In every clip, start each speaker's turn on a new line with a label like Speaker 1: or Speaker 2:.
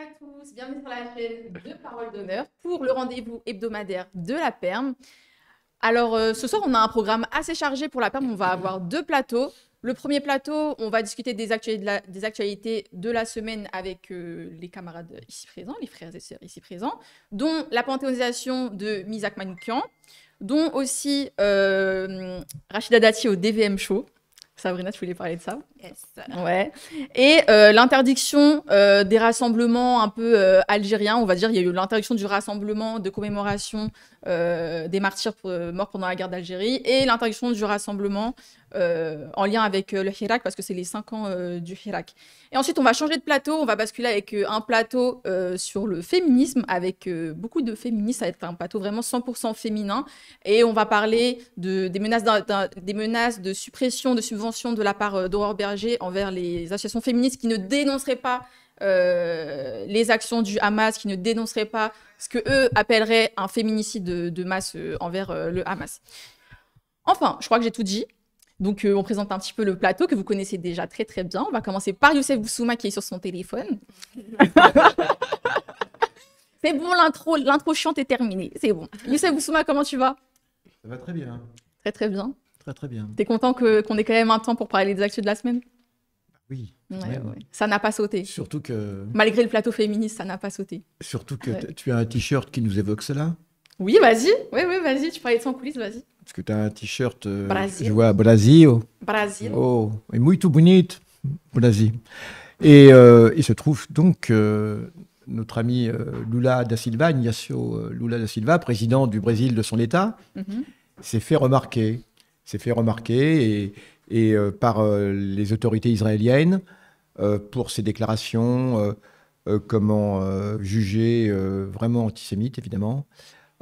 Speaker 1: à tous, bienvenue sur la chaîne de Parole d'honneur pour le rendez-vous hebdomadaire de la Perme. Alors euh, ce soir, on a un programme assez chargé pour la PERM, on va avoir deux plateaux. Le premier plateau, on va discuter des, actualités de la, des actualités de la semaine avec euh, les camarades ici présents, les frères et sœurs ici présents, dont la panthéonisation de Misak Manoukian, dont aussi euh, Rachida Dati au DVM Show. Sabrina, tu voulais parler de ça Yes. Ouais. Et euh, l'interdiction euh, des rassemblements un peu euh, algériens, on va dire, il y a eu l'interdiction du rassemblement de commémoration des martyrs morts pendant la guerre d'Algérie et l'interdiction du rassemblement euh, en lien avec euh, le Hirak, parce que c'est les 5 ans euh, du Hirak. Et ensuite, on va changer de plateau, on va basculer avec un plateau sur le féminisme, avec beaucoup de féministes, ça va être un plateau vraiment 100% féminin, et on va parler de, des, menaces des menaces de suppression, de subvention de la part d'Aurore Berger envers les associations féministes qui ne dénonceraient pas les actions du Hamas, qui ne dénonceraient pas ce que eux appelleraient un féminicide de, masse envers le Hamas. Enfin, je crois que j'ai tout dit. Donc, euh, on présente un petit peu le plateau que vous connaissez déjà très, très bien. On va commencer par Youssef Boussouma qui est sur son téléphone. c'est bon, l'intro, l'intro chiante est terminée. C'est bon. Youssef Boussouma, comment tu vas Ça va très bien. Très, très bien.
Speaker 2: Très, très bien. T'es
Speaker 1: content que, qu'on ait quand même un temps pour parler des actus de la semaine Oui. Ça n'a pas sauté. Surtout que. Malgré le plateau féministe, ça n'a pas sauté. Surtout que
Speaker 2: tu as un t-shirt qui nous évoque cela.
Speaker 1: Oui, vas-y. Oui, oui, vas-y. Tu parlais de son coulisse, vas-y.
Speaker 2: Parce que tu as un t-shirt. Euh, je vois Brasil. Brasil. Oh, et muito bonito. Brasil. Et euh, il se trouve donc euh, notre ami Lula da Silva, Ignacio Lula da Silva, président du Brésil de son État, mhm. s'est fait remarquer. S'est fait remarquer et, et par les autorités israéliennes pour ses déclarations, comment juger vraiment antisémites, évidemment.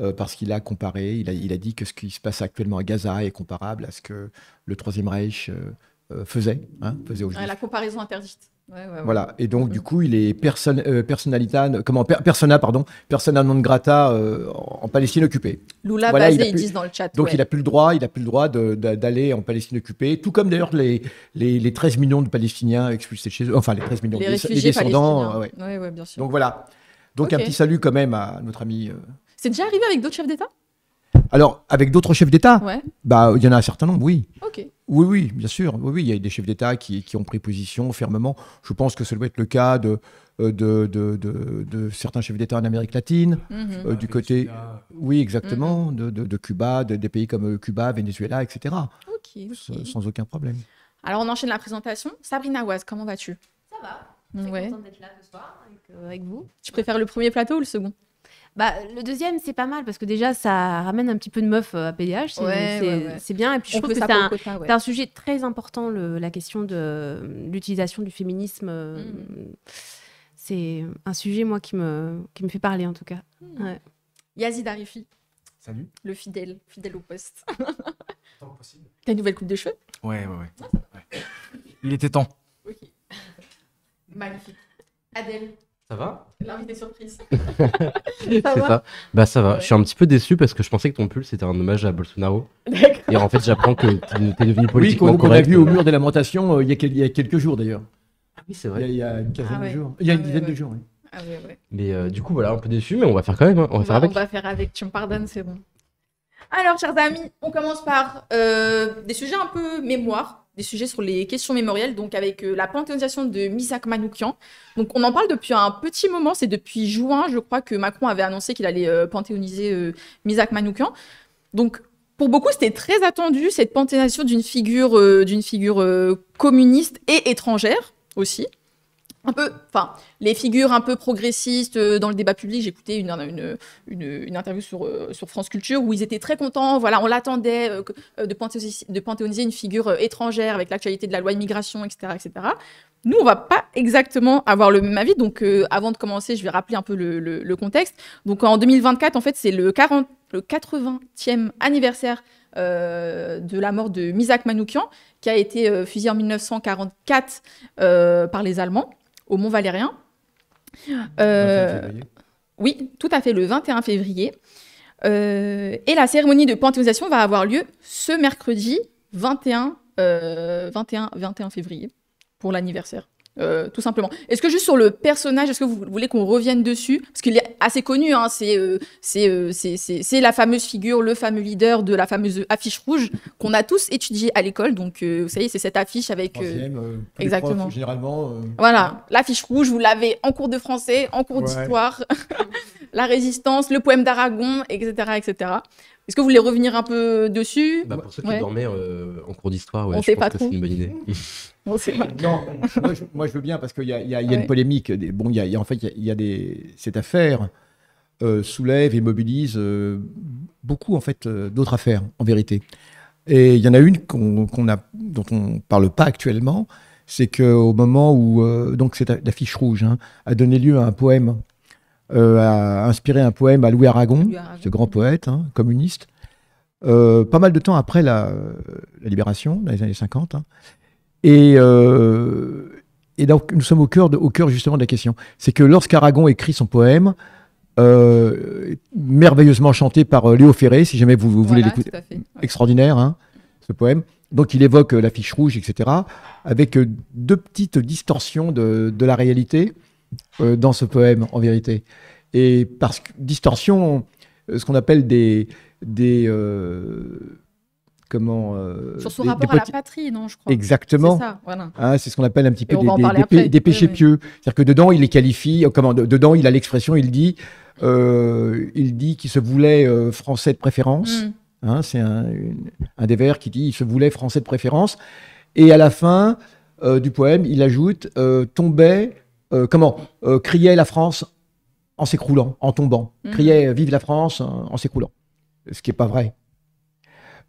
Speaker 2: Euh, parce qu'il a comparé, il a, dit que ce qui se passe actuellement à Gaza est comparable à ce que le Troisième Reich euh, euh, faisait, hein, faisait
Speaker 1: La comparaison interdite. Voilà.
Speaker 2: Et donc, mm. du coup, il est comment, persona, pardon, persona non grata en Palestine occupée. Lula voilà, ils disent dans le chat. Donc, il n'a plus le droit, il a plus le droit d'aller en Palestine occupée, tout comme d'ailleurs les, les, 13 millions de Palestiniens expulsés chez eux, enfin les 13 millions de descendants.
Speaker 1: Bien sûr. Donc
Speaker 2: voilà. Donc un petit salut quand même à notre ami
Speaker 1: c'est déjà arrivé avec d'autres chefs d'État
Speaker 2: alors, avec d'autres chefs d'État ouais. bah, Il y en a un certain nombre, oui. Ok. Oui, oui, bien sûr. Oui, il y a des chefs d'État qui, ont pris position fermement. Je pense que ça doit être le cas de, euh, certains chefs d'État en Amérique latine, mhm. euh, ah, du côté. Oui, exactement, mhm. de, Cuba, des pays comme euh, Cuba, Venezuela, etc. Sans aucun problème.
Speaker 1: Alors, on enchaîne la présentation. Sabrina Oise, comment vas-tu
Speaker 3: Ça va. Très contente d'être là ce soir avec vous. Tu préfères le premier plateau ou le second bah, le deuxième, c'est pas mal parce que déjà, ça ramène un petit peu de meuf euh, à PDH. C'est bien. Et puis, je trouve que c'est un, sujet très important, le, la question de l'utilisation du féminisme. Euh, mm. C'est un sujet, moi, qui me, me fait parler, en tout cas. Mm.
Speaker 1: Yazid Arifi. Salut. Le fidèle, fidèle au poste. Tant possible. T'as une nouvelle coupe de
Speaker 3: cheveux
Speaker 4: ouais, ouais, ah, ouais. Il était temps. Ok.
Speaker 1: Magnifique. Adèle.
Speaker 5: Ça va L'invité surprise.
Speaker 1: C'est ça. Bah ça va. Je suis
Speaker 5: un petit peu déçu parce que je pensais que ton pull c'était un hommage à Bolsonaro. Et en fait j'apprends que tu es devenu politique. oui, qu'on a vu au mur
Speaker 2: des lamentations euh, il, y a, quelques jours d'ailleurs. Ah oui c'est vrai. Il y, a, une quinzaine ah de jours. Il y a une ah dizaine
Speaker 5: de jours. mais euh, du coup voilà un peu déçu mais on va faire quand même. Hein. Bah, on va
Speaker 1: faire avec. Tu me pardonnes c'est bon. Alors chers amis on commence par euh, des sujets un peu mémoire des sujets sur les questions mémorielles, donc avec euh, la panthéonisation de Misak Manoukian. Donc on en parle depuis un petit moment, c'est depuis juin, je crois, que Macron avait annoncé qu'il allait euh, panthéoniser euh, Misak Manoukian. Donc pour beaucoup, c'était très attendu cette panthéonisation d'une figure, d'une figure communiste et étrangère aussi un peu, enfin, les figures un peu progressistes euh, dans le débat public. J'écoutais une, interview euh, sur, France Culture où ils étaient très contents. Voilà, on l'attendait euh, de, panthéoniser, une figure étrangère avec l'actualité de la loi immigration, etc., etc. Nous, on va pas exactement avoir le même avis. Donc, avant de commencer, je vais rappeler un peu le, contexte. Donc, en 2024, en fait, c'est le, 80e anniversaire de la mort de Misak Manoukian, qui a été fusillé en 1944 par les Allemands au Mont Valérien. Euh, oui, tout à fait, le 21 février. Euh, et la cérémonie de panthéonisation va avoir lieu ce mercredi 21, 21, 21 février pour l'anniversaire euh, tout simplement. Est-ce que juste sur le personnage, est-ce que vous voulez qu'on revienne dessus Parce qu'il est assez connu, hein, euh, euh, c'est la fameuse figure, le fameux leader de la fameuse affiche rouge qu'on a tous étudié à l'école. Donc, vous savez, c'est cette affiche avec...
Speaker 2: exactement. généralement.
Speaker 1: Voilà, l'affiche rouge, vous l'avez en cours de français, en cours d'histoire, la résistance, le poème d'Aragon, etc., etc. Est-ce que vous voulez revenir un peu dessus bah, Pour ceux qui dormaient
Speaker 5: euh, en cours d'histoire, ouais, on je sait pas trop. c'est une
Speaker 2: bonne idée. Non, moi, je, veux bien parce qu'il y a, une polémique. Bon, y a, en fait, il y a, des... cette affaire euh, soulève et mobilise euh, beaucoup en fait d'autres affaires, en vérité. Et il y en a une qu'on, a, dont on ne parle pas actuellement, c'est qu'au moment où donc cette affiche rouge hein, a donné lieu à un poème euh, a inspiré un poème à Louis Aragon, ce grand poète hein, communiste, euh, pas mal de temps après la, euh, libération, dans les années 50. Hein. Et, donc, nous sommes au cœur, au cœur justement de la question. C'est que lorsqu'Aragon écrit son poème, merveilleusement chanté par Léo Ferré, si jamais vous, voulez l'écouter. Extraordinaire, hein, ce poème. Donc il évoque l'affiche rouge, etc., avec deux petites distorsions de la réalité. Euh, dans ce poème, en vérité. Et parce que distorsion, euh, ce qu'on appelle des. des euh, comment. Sur son rapport à la patrie, non, je crois. Exactement. C'est ça, voilà. Hein, c'est ce qu'on appelle un petit peu des, péchés pieux. C'est-à-dire que dedans, il les qualifie. Comment, dedans, il a l'expression, il dit. il dit qu'il se voulait français de préférence. Mm. Hein, c'est un, des vers qui dit il se voulait français de préférence. Et à la fin du poème, il ajoute tombait euh, comment euh, criait la France en s'écroulant, en tombant, mhm. criait euh, vive la France en s'écroulant, ce qui n'est pas vrai.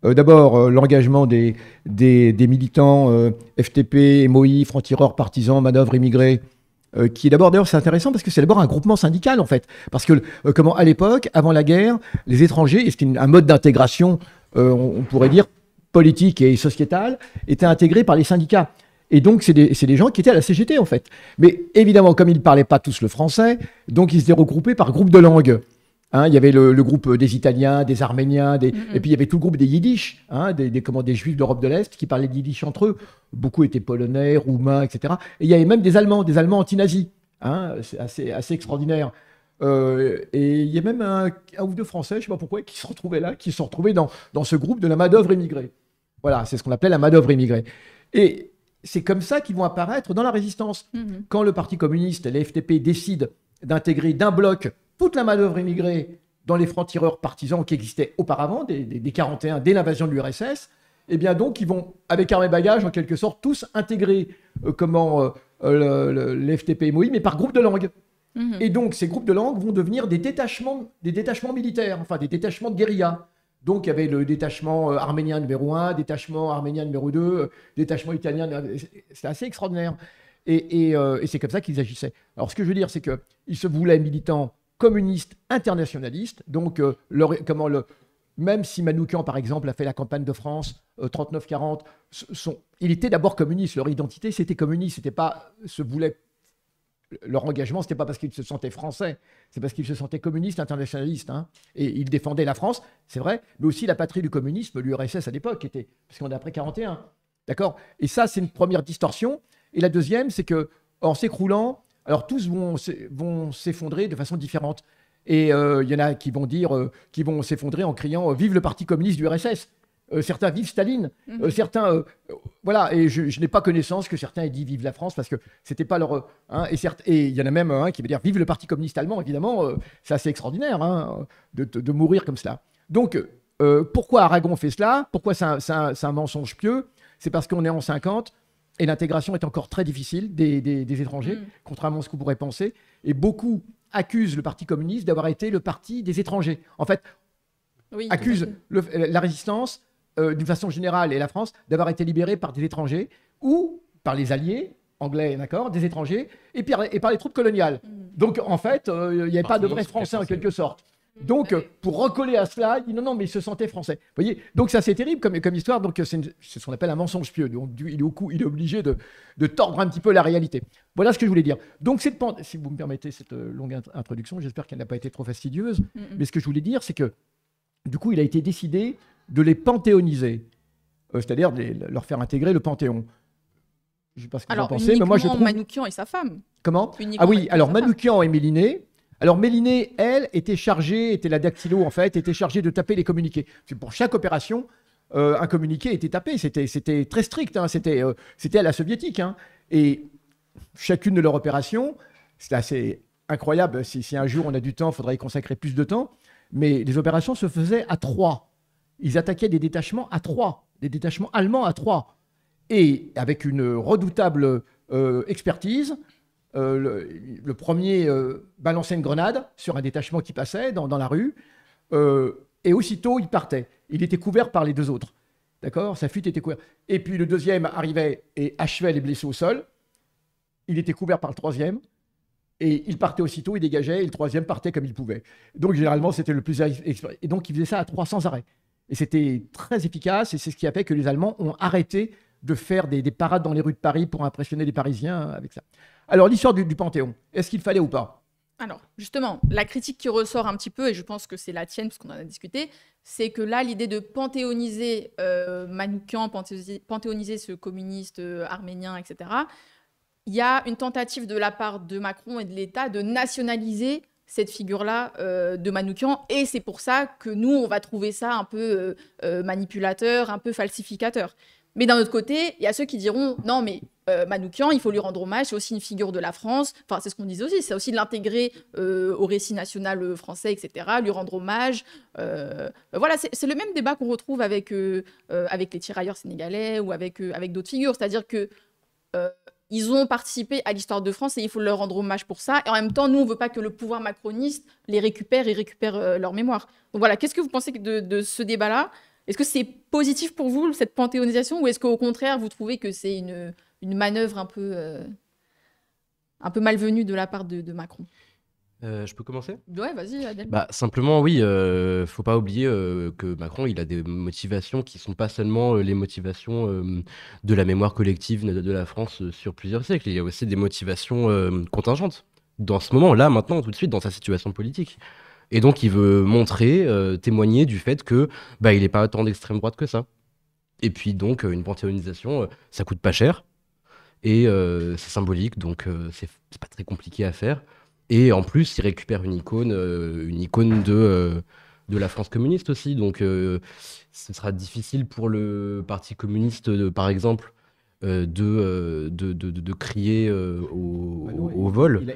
Speaker 2: D'abord, l'engagement des, militants FTP, MOI, front tireurs partisans, manœuvres, immigrés, qui d'abord, d'ailleurs, c'est intéressant parce que c'est d'abord un groupement syndical en fait, parce que comment à l'époque, avant la guerre, les étrangers, et un mode d'intégration, on, pourrait dire politique et sociétale, étaient intégrés par les syndicats. Et donc, c'est des, des, gens qui étaient à la CGT, en fait. Mais évidemment, comme ils ne parlaient pas tous le français, donc ils se sont regroupés par groupe de langues. Hein, il y avait le, groupe des Italiens, des Arméniens, des... Mm-hmm. et puis il y avait tout le groupe des Yiddish, hein, des, des, comment, des Juifs d'Europe de l'Est qui parlaient Yiddish entre eux. Beaucoup étaient Polonais, Roumains, etc. Et il y avait même des Allemands, des Allemands anti-nazis. Hein, c'est assez, assez extraordinaire. Euh, et il y a même un, un ou deux Français, je ne sais pas pourquoi, qui se retrouvaient là, qui se retrouvaient dans, dans ce groupe de la main-d'œuvre Voilà, c'est ce qu'on appelait la main-d'œuvre immigrée. Et c'est comme ça qu'ils vont apparaître dans la résistance. Mhm. Quand le Parti communiste et les FTP décident d'intégrer d'un bloc toute la manœuvre immigrée dans les francs-tireurs partisans qui existaient auparavant, des, 41, dès l'invasion de l'URSS, eh bien donc ils vont, avec armes et bagages, en quelque sorte, tous intégrer euh, comment euh, le, et mais par groupe de langue. Mhm. Et donc ces groupes de langue vont devenir des détachements, des détachements militaires, enfin des détachements de guérilla. Donc, il y avait le détachement euh, arménien numéro 1, détachement arménien numéro 2, euh, détachement italien. c'est assez extraordinaire. Euh, et, c'est comme ça qu'ils agissaient. Alors, ce que je veux dire, c'est qu'ils se voulaient militants communistes internationalistes. Donc, même si Manoukian, par exemple, a fait la campagne de France 39-40, il était d'abord communiste. Leur identité, c'était communiste. C'était pas se voulait leur engagement, ce n'était pas parce qu'ils se sentaient français, c'est parce qu'ils se sentaient communistes, internationalistes. Hein. Et ils défendaient la France, c'est vrai, mais aussi la patrie du communisme, l'URSS à l'époque, était, parce qu'on est après 41. D'accord Et ça, c'est une première distorsion. Et la deuxième, c'est que, en s'écroulant, alors tous vont, s'effondrer de façon différente. Et euh, il y en a qui vont dire, euh, qui vont s'effondrer en criant euh, Vive le Parti communiste du RSS euh, certains vivent Staline, euh, mhm. certains, euh, voilà, et je, n'ai pas connaissance que certains aient dit vive la France parce que c'était pas leur, hein, et certes, et il y en a même un qui veut dire vive le Parti communiste allemand, évidemment, c'est assez extraordinaire hein, de, mourir comme cela. Donc, pourquoi Aragon fait cela Pourquoi c'est un, mensonge pieux C'est parce qu'on est en 50 et l'intégration est encore très difficile des, étrangers, mhm. contrairement à ce qu'on pourrait penser, et beaucoup accusent le Parti communiste d'avoir été le parti des étrangers. En fait, oui, accusent la résistance euh, d'une façon générale, et la France, d'avoir été libérée par des étrangers ou par les alliés anglais, d'accord, des étrangers, et, par, les troupes coloniales. Mm. Donc, en fait, euh, il n'y avait pas de vrais Français en quelque sorte. Mm. Donc, pour recoller à cela, il non, non, mais il se sentait français. voyez Donc, ça, c'est terrible comme, histoire. Donc, c'est ce qu'on appelle un mensonge pieux. Donc, il est, au il est obligé de, tordre un petit peu la réalité. Voilà ce que je voulais dire. Donc, cette pente, si vous me permettez cette euh, longue introduction, j'espère qu'elle n'a pas été trop fastidieuse. Mm, mais ce que je voulais dire, c'est que, du coup, il a été décidé de les panthéoniser, euh, c'est-à-dire de leur faire intégrer le panthéon. Je ne sais pas ce que vous en pensez, mais moi je trouve...
Speaker 1: Manoukian et sa femme.
Speaker 2: Comment Ah oui, alors Manoukian et Méliné. Alors Méliné, elle, était chargée, était la dactylo en fait, était chargée de taper les communiqués. Pour chaque opération, euh, un communiqué était tapé. C'était très strict, hein. euh, c'était à la soviétique. Hein. Et chacune de leurs opérations, c'est assez incroyable. Si, si, un jour on a du temps, il faudrait y consacrer plus de temps. Mais les opérations se faisaient à trois. Ils attaquaient des détachements à trois, des détachements allemands à trois. Et avec une redoutable euh, expertise, euh, le, premier euh, balançait une grenade sur un détachement qui passait dans, la rue, et aussitôt il partait. Il était couvert par les deux autres. D'accord Sa fuite était couverte. Et puis le deuxième arrivait et achevait les blessés au sol. Il était couvert par le troisième. Et il partait aussitôt, il dégageait, et le troisième partait comme il pouvait. Donc, généralement, c'était le plus. Et donc, il faisait ça à sans arrêt. Et c'était très efficace, et c'est ce qui a fait que les Allemands ont arrêté de faire des, parades dans les rues de Paris pour impressionner les Parisiens euh, avec ça. Alors, l'histoire du, Panthéon, est-ce qu'il fallait ou pas
Speaker 1: alors, justement, la critique qui ressort un petit peu, et je pense que c'est la tienne, parce qu'on en a discuté, c'est que là, l'idée de panthéoniser euh, Manoukian, panthéoniser, ce communiste euh, arménien, etc., il y a une tentative de la part de Macron et de l'État de nationaliser cette figure-là euh, de Manoukian. Et c'est pour ça que nous, on va trouver ça un peu euh, euh, manipulateur, un peu falsificateur. Mais d'un autre côté, il y a ceux qui diront non, mais Manoukian, il faut lui rendre hommage, c'est aussi une figure de la France. Enfin, c'est ce qu'on disait aussi, c'est aussi de l'intégrer au récit national français, etc., lui rendre hommage. voilà, c'est le même débat qu'on retrouve avec, avec les tirailleurs sénégalais ou avec, avec d'autres figures. C'est-à-dire que ils ont participé à l'histoire de France et il faut leur rendre hommage pour ça. Et en même temps, nous, on ne veut pas que le pouvoir macroniste les récupère et récupère euh, leur mémoire. Donc voilà, qu'est-ce que vous pensez de, ce débat-là Est-ce que c'est positif pour vous, cette panthéonisation, ou est-ce qu'au contraire, vous trouvez que c'est une, manœuvre euh, un peu, malvenue de la part de Macron
Speaker 5: euh, je peux commencer Ouais, vas-y, Adèle. Bah, simplement, oui, euh, faut pas oublier euh, que Macron, il a des motivations qui sont pas seulement euh, les motivations de la mémoire collective de, la France sur plusieurs siècles. Il y a aussi des motivations contingentes dans ce moment, là, maintenant, tout de suite, dans sa situation politique. Et donc, il veut montrer, témoigner du fait que bah, il n'est pas autant d'extrême droite que ça. Et puis, donc, une panthéonisation, ça coûte pas cher et c'est symbolique, donc ce c'est c'est pas très compliqué à faire. Et en plus, il récupère une icône, euh, une de, euh, de la France communiste aussi. Donc, euh, ce sera difficile pour le Parti communiste, par exemple, euh, euh, de, de, crier au, vol.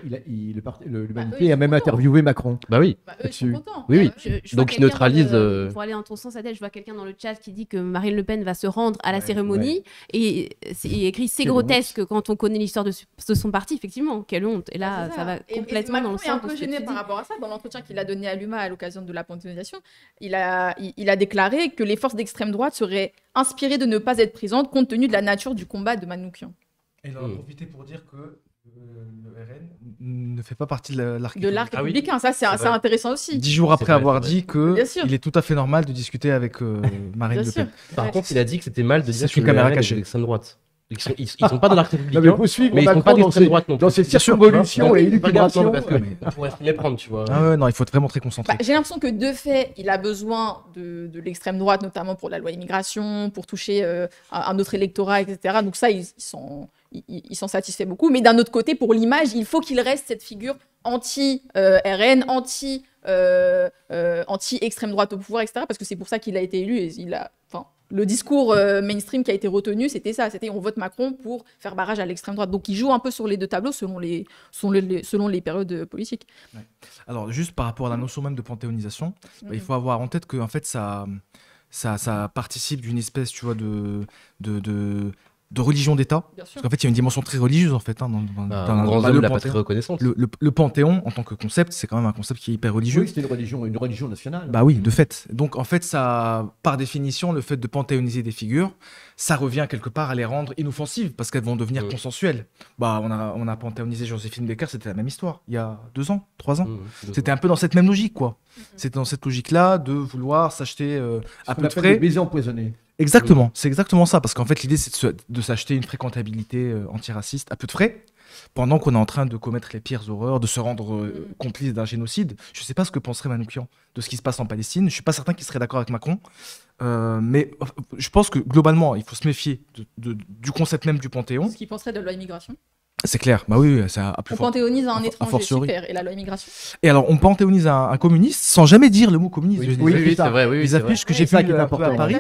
Speaker 2: L'humanité a, même interviewé Macron. Bah oui. Bah eux, ils Oui, Donc il neutralise euh, Pour
Speaker 3: aller en ton sens, Adèle, je vois quelqu'un dans le chat qui dit que Marine Le Pen va se rendre à la cérémonie et il écrit c'est grotesque quand on connaît l'histoire de, son parti, effectivement. Quelle honte. Et là, bah, ça. va complètement dans le sens. de un peu gêné par
Speaker 1: rapport à ça. Dans l'entretien qu'il a donné à Luma à l'occasion de la pontification, il a, il a déclaré que les forces d'extrême droite seraient inspirées de ne pas être présentes compte tenu de la nature du combat de Manoukian.
Speaker 4: Et il en a hmm. profité pour dire que euh, le RN ne fait pas partie de l'arc de l'arc républicain. Ah ça, c'est intéressant aussi. Dix jours après avoir dit que il est tout à fait normal de discuter avec euh, Marine
Speaker 5: Le Pen. Par contre, il a dit que c'était mal de dire que, une caméra cachée. droite. Ils sont, sont pas dans l'article républicain. mais hein. sont pas d'extrême droite non plus. Dans
Speaker 4: cette circonvolution et élucubration.
Speaker 6: On pourrait les prendre, tu vois. Ah
Speaker 4: non, il faut être vraiment très concentré. Bah, j'ai
Speaker 1: l'impression que de fait, il a besoin de, l'extrême droite, notamment pour la loi immigration, pour toucher euh, un autre électorat, etc. Donc ça, ils s'en ils, beaucoup. Mais d'un autre côté, pour l'image, il faut qu'il reste cette figure anti-RN, anti, euh, euh, anti-extrême droite au pouvoir, etc. Parce que c'est pour ça qu'il a été élu et il a, enfin, le discours euh, mainstream qui a été retenu, c'était ça, c'était on vote Macron pour faire barrage à l'extrême droite. Donc il joue un peu sur les deux tableaux selon les, selon les, selon les périodes euh, politiques.
Speaker 4: Alors juste par rapport à la notion même de panthéonisation, bah, il mhm. faut avoir en tête que en fait ça, ça, ça participe d'une espèce tu vois, de, de, de de religion d'État. Parce qu'en fait, il y a une dimension très religieuse, en fait. Hein, dans, bah, le, panthéon, panthéon, en tant que concept, c'est quand même un concept qui est hyper religieux. Oui, c'est une religion, une religion nationale. Bah oui, de fait. Donc, en fait, ça, par définition, le fait de panthéoniser des figures, ça revient quelque part à les rendre inoffensives, parce qu'elles vont devenir consensuelles. Bah, on a, on a panthéonisé Joséphine Baker, c'était la même histoire, il y a deux ans, trois ans. c'était un peu dans cette même logique, quoi. Mm-hmm. C'était dans cette logique-là de vouloir s'acheter
Speaker 2: euh, à peu près. Baiser empoisonné
Speaker 4: Exactement, mmh. c'est exactement ça, parce qu'en fait l'idée c'est de s'acheter une fréquentabilité euh, antiraciste à peu de frais, pendant qu'on est en train de commettre les pires horreurs, de se rendre euh, mmh. complice d'un génocide. Je ne sais pas ce que penserait Manoukian de ce qui se passe en Palestine. Je ne suis pas certain qu'il serait d'accord avec Macron. Euh, mais je pense que globalement, il faut se méfier du concept même du Panthéon. Ce
Speaker 1: qu'il penserait de la loi immigration
Speaker 4: c'est clair, bah oui, ça a plus On fort, panthéonise un étranger, super, et la loi immigration. Et alors, on panthéonise un, un communiste sans jamais dire le mot communiste. Oui, oui, oui c'est vrai. Oui, les affiches que j'ai oui, à Paris,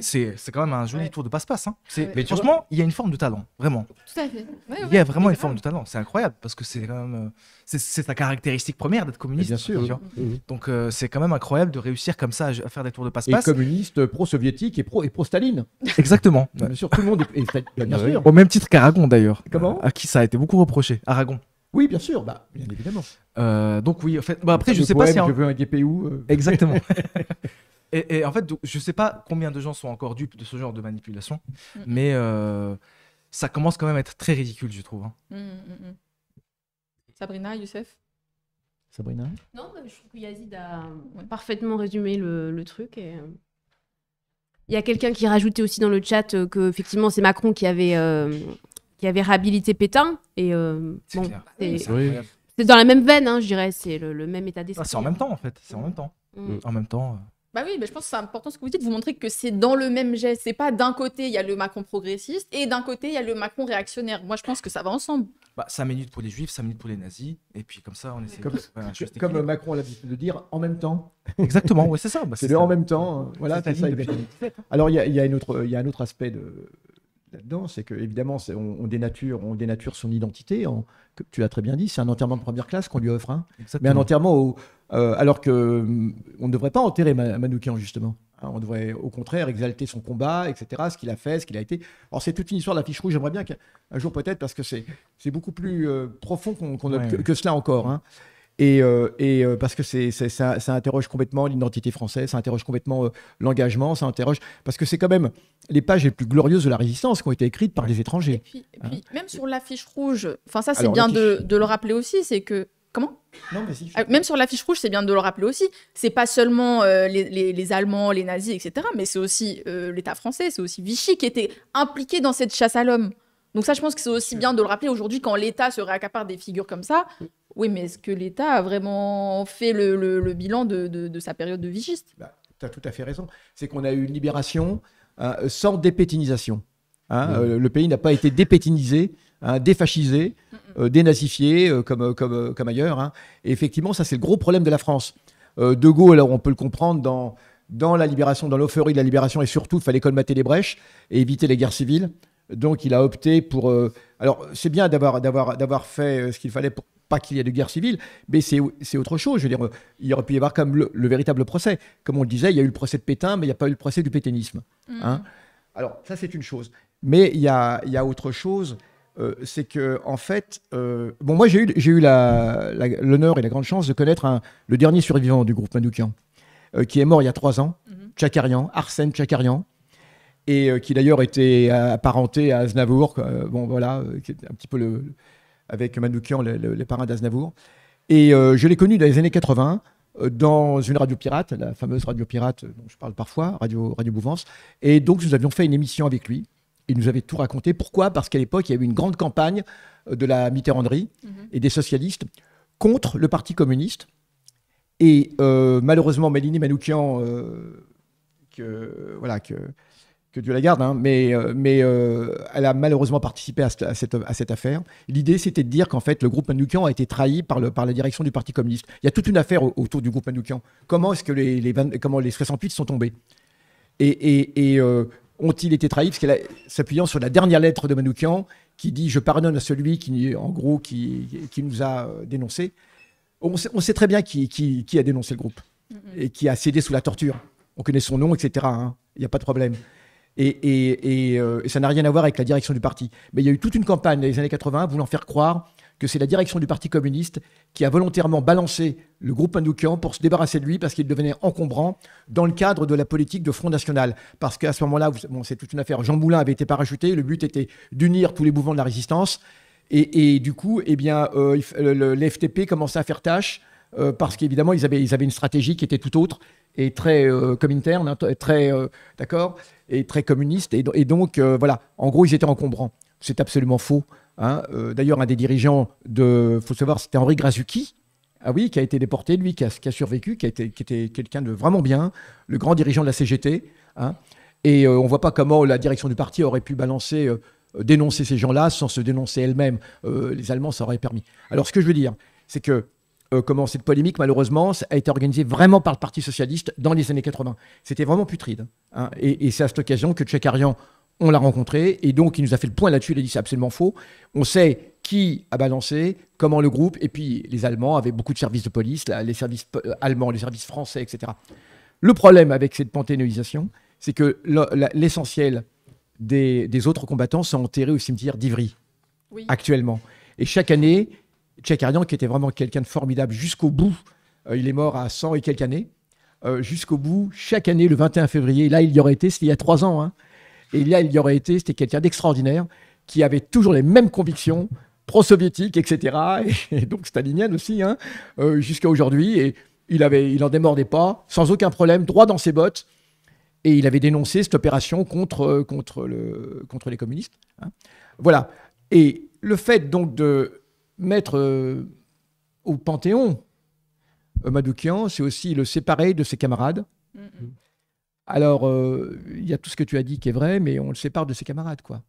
Speaker 4: c'est quand même un joli tour de passe-passe. Hein. Mais franchement, il y a une forme de talent, vraiment.
Speaker 1: Tout à fait. il y a
Speaker 4: vraiment une forme de talent, c'est incroyable, parce que c'est quand même... Euh, c'est sa caractéristique première d'être communiste. Bien sûr. Mmh. Mmh. Donc euh, c'est quand même incroyable de réussir comme ça à, faire des
Speaker 2: tours de passe-passe. Et communiste, pro-soviétique et pro et pro-Staline. Exactement. bien tout le monde. Au même
Speaker 4: titre qu'Aragon d'ailleurs. Comment euh, À qui ça a été beaucoup reproché Aragon.
Speaker 2: Oui, bien sûr, bah, bien évidemment.
Speaker 4: Euh, donc oui, en fait, bah, après je ne sais pas si je veux
Speaker 2: un GPU. Exactement.
Speaker 4: et, en fait, je ne sais pas combien de gens sont encore dupes de ce genre de manipulation, mm. mais ça commence quand même à être très ridicule, je trouve. Hein.
Speaker 1: Mm, mm, Sabrina, Youssef
Speaker 2: Sabrina
Speaker 3: Non, euh, je trouve que Yazid a euh, parfaitement résumé le, truc. Et... Euh, il y a quelqu'un qui rajoutait aussi dans le chat que effectivement c'est Macron qui avait, qui avait réhabilité Pétain. Et, c'est dans la même veine, hein, je dirais, c'est le, même état ah, d'esprit. c'est en même
Speaker 4: temps en fait, c'est en même temps. Mm. En même temps.
Speaker 1: Bah oui, mais je pense que c'est important ce que vous dites, vous montrez que c'est dans le même geste. C'est pas d'un côté, il y a le Macron progressiste et d'un côté, il y a le Macron réactionnaire. Moi, je pense que ça va ensemble.
Speaker 4: Bah, 5 minutes pour les juifs, 5 minutes pour les nazis, et puis comme ça, on essaie Comme, de... comme Macron a l'habitude de dire, en même temps. Exactement, ouais, c'est ça. Bah, c'est le en même temps. Hein. Voilà,
Speaker 2: Alors, il y a, y, a y a, un autre aspect de, là-dedans, c'est que évidemment, on, on, dénature, on dénature son identité. En, que tu as très bien dit, c'est un enterrement de première classe qu'on lui offre, hein. mais un enterrement au, euh, alors que mm, on ne devrait pas enterrer Manoukian, justement. Hein, on devrait au contraire exalter son combat, etc., ce qu'il a fait, ce qu'il a été. Alors c'est toute une histoire de la fiche rouge, j'aimerais bien qu'un jour peut-être, parce que c'est beaucoup plus euh, profond que, cela encore. Hein. Et, euh, parce que c'est, ça, interroge complètement l'identité française, ça interroge complètement l'engagement, ça interroge parce que c'est quand même les pages les plus glorieuses de la résistance qui ont été écrites par les étrangers. Et puis,
Speaker 1: même sur l'affiche rouge, enfin ça c'est bien de, le rappeler aussi, c'est que Comment ah, Même sur l'affiche rouge, c'est bien de le rappeler aussi. C'est pas seulement euh, les, Allemands, les nazis, etc., mais c'est aussi euh, l'État français, c'est aussi Vichy qui était impliqué dans cette chasse à l'homme. Donc ça, je pense que c'est aussi bien de le rappeler aujourd'hui quand l'État se réaccapare des figures comme ça. Mm. Oui, mais est-ce que l'État a vraiment fait le, bilan de, sa période de Vichy bah,
Speaker 2: Tu as tout à fait raison. C'est qu'on a eu une libération hein, sans dépétinisation. Hein. Mm. Euh, le pays n'a pas été dépétinisé hein, défascisés, euh, dénazifiés, euh, comme, euh, comme, ailleurs. Hein. Et effectivement, ça, c'est le gros problème de la France. de Gaulle, alors on peut le comprendre dans, dans la libération, dans l'euphorie de la libération, et surtout, il fallait colmater les brèches et éviter les guerres civiles. Donc, il a opté pour. alors, c'est bien d'avoir, d'avoir, d'avoir fait ce qu'il fallait pour pas qu'il y ait de guerre civile, mais c'est, autre chose. Je veux dire, il aurait pu y avoir comme le, véritable procès. Comme on le disait, il y a eu le procès de Pétain, mais il n'y a pas eu le procès du pétainisme. Hein. alors, ça, c'est une chose. Mais il y a, il y a autre chose, euh, c'est que en fait, euh, bon, moi j'ai eu, j'ai eu l'honneur et la grande chance de connaître le dernier survivant du groupe Manoukian, euh, qui est mort il y a trois ans, mhm. Chakarian, Arsène Chakarian, et qui d'ailleurs était apparenté à Aznavour, bon voilà, qui est un petit peu le, avec Manoukian, les parrains d'Aznavour. Et je l'ai connu dans les années 80 dans une radio pirate, la fameuse radio pirate dont je parle parfois, Radio, radio Bouvance. Et donc, nous avions fait une émission avec lui il nous avait tout raconté. Pourquoi Parce qu'à l'époque, il y avait une grande campagne euh, de la Mitterranderie mhm. et des socialistes contre le Parti communiste. Et euh, malheureusement, Malini Manoukian, euh, que, voilà, que, Dieu la garde, hein, mais, mais elle a malheureusement participé à, cette, affaire. L'idée, c'était de dire qu'en fait, le groupe Manoukian a été trahi par, la direction du Parti communiste. Il y a toute une affaire autour du groupe Manoukian. Comment est-ce que les, les 68 sont tombés et, ont-ils été trahis Parce qu'elle s'appuyant sur la dernière lettre de Manoukian, qui dit Je pardonne à celui qui, en gros, qui, nous a euh, dénoncé. On sait, très bien qui, a dénoncé le groupe et qui a cédé sous la torture. On connaît son nom, etc. Hein. Il n'y a pas de problème. Et, euh, et ça n'a rien à voir avec la direction du parti. Mais il y a eu toute une campagne dans les années 80 voulant faire croire que c'est la direction du Parti communiste qui a volontairement balancé le groupe Manoukian pour se débarrasser de lui parce qu'il devenait encombrant dans le cadre de la politique de Front National. Parce qu'à ce moment-là, bon, c'est toute une affaire, Jean Moulin avait été parachuté, le but était d'unir tous les mouvements de la résistance. Et, du coup, eh bien, euh, l'FTP commençait à faire tâche euh, parce qu'évidemment, ils avaient, une stratégie qui était tout autre et très euh, hein, très, euh, d'accord, et très communiste. Et, et donc, voilà, en gros, ils étaient encombrants. C'est absolument faux. Hein. Euh, d'ailleurs, un des dirigeants de, faut savoir, c'était Henri grazuki Ah oui, qui a été déporté, lui, qui a, survécu, qui, était quelqu'un de vraiment bien, le grand dirigeant de la CGT. Hein. Et euh, on ne voit pas comment la direction du parti aurait pu balancer, euh, dénoncer ces gens-là sans se dénoncer elle-même. les Allemands, ça aurait permis. Alors, ce que je veux dire, c'est que comment cette polémique, malheureusement, a été organisée vraiment par le Parti socialiste dans les années 80. C'était vraiment putride. Hein. Et, c'est à cette occasion que Tchekarian, on l'a rencontré et donc il nous a fait le point là-dessus. Il a dit c'est absolument faux. On sait qui a balancé, comment le groupe, et puis les Allemands avaient beaucoup de services de police, les services euh, allemands, les services français, etc. Le problème avec cette panthéonisation, c'est que l'essentiel des, autres combattants sont enterrés au cimetière d'Ivry, actuellement. Et chaque année, Tchekarian, qui était vraiment quelqu'un de formidable jusqu'au bout, euh, il est mort à 100 et quelques années, euh, jusqu'au bout, chaque année, le 21 février, là, il y aurait été, c'était il y a trois ans, hein, et là, il y aurait été, c'était quelqu'un d'extraordinaire, qui avait toujours les mêmes convictions, pro-soviétiques, etc. Et, donc stalinienne aussi, hein, euh, jusqu'à aujourd'hui. Et il, avait, il en démordait pas, sans aucun problème, droit dans ses bottes. Et il avait dénoncé cette opération contre, euh, contre, les communistes. Hein. Voilà. Et le fait donc de mettre euh, au Panthéon Madoukian, c'est aussi le séparer de ses camarades. Alors, euh, il y a tout ce que tu as dit qui est vrai, mais on le sépare de ses camarades, quoi.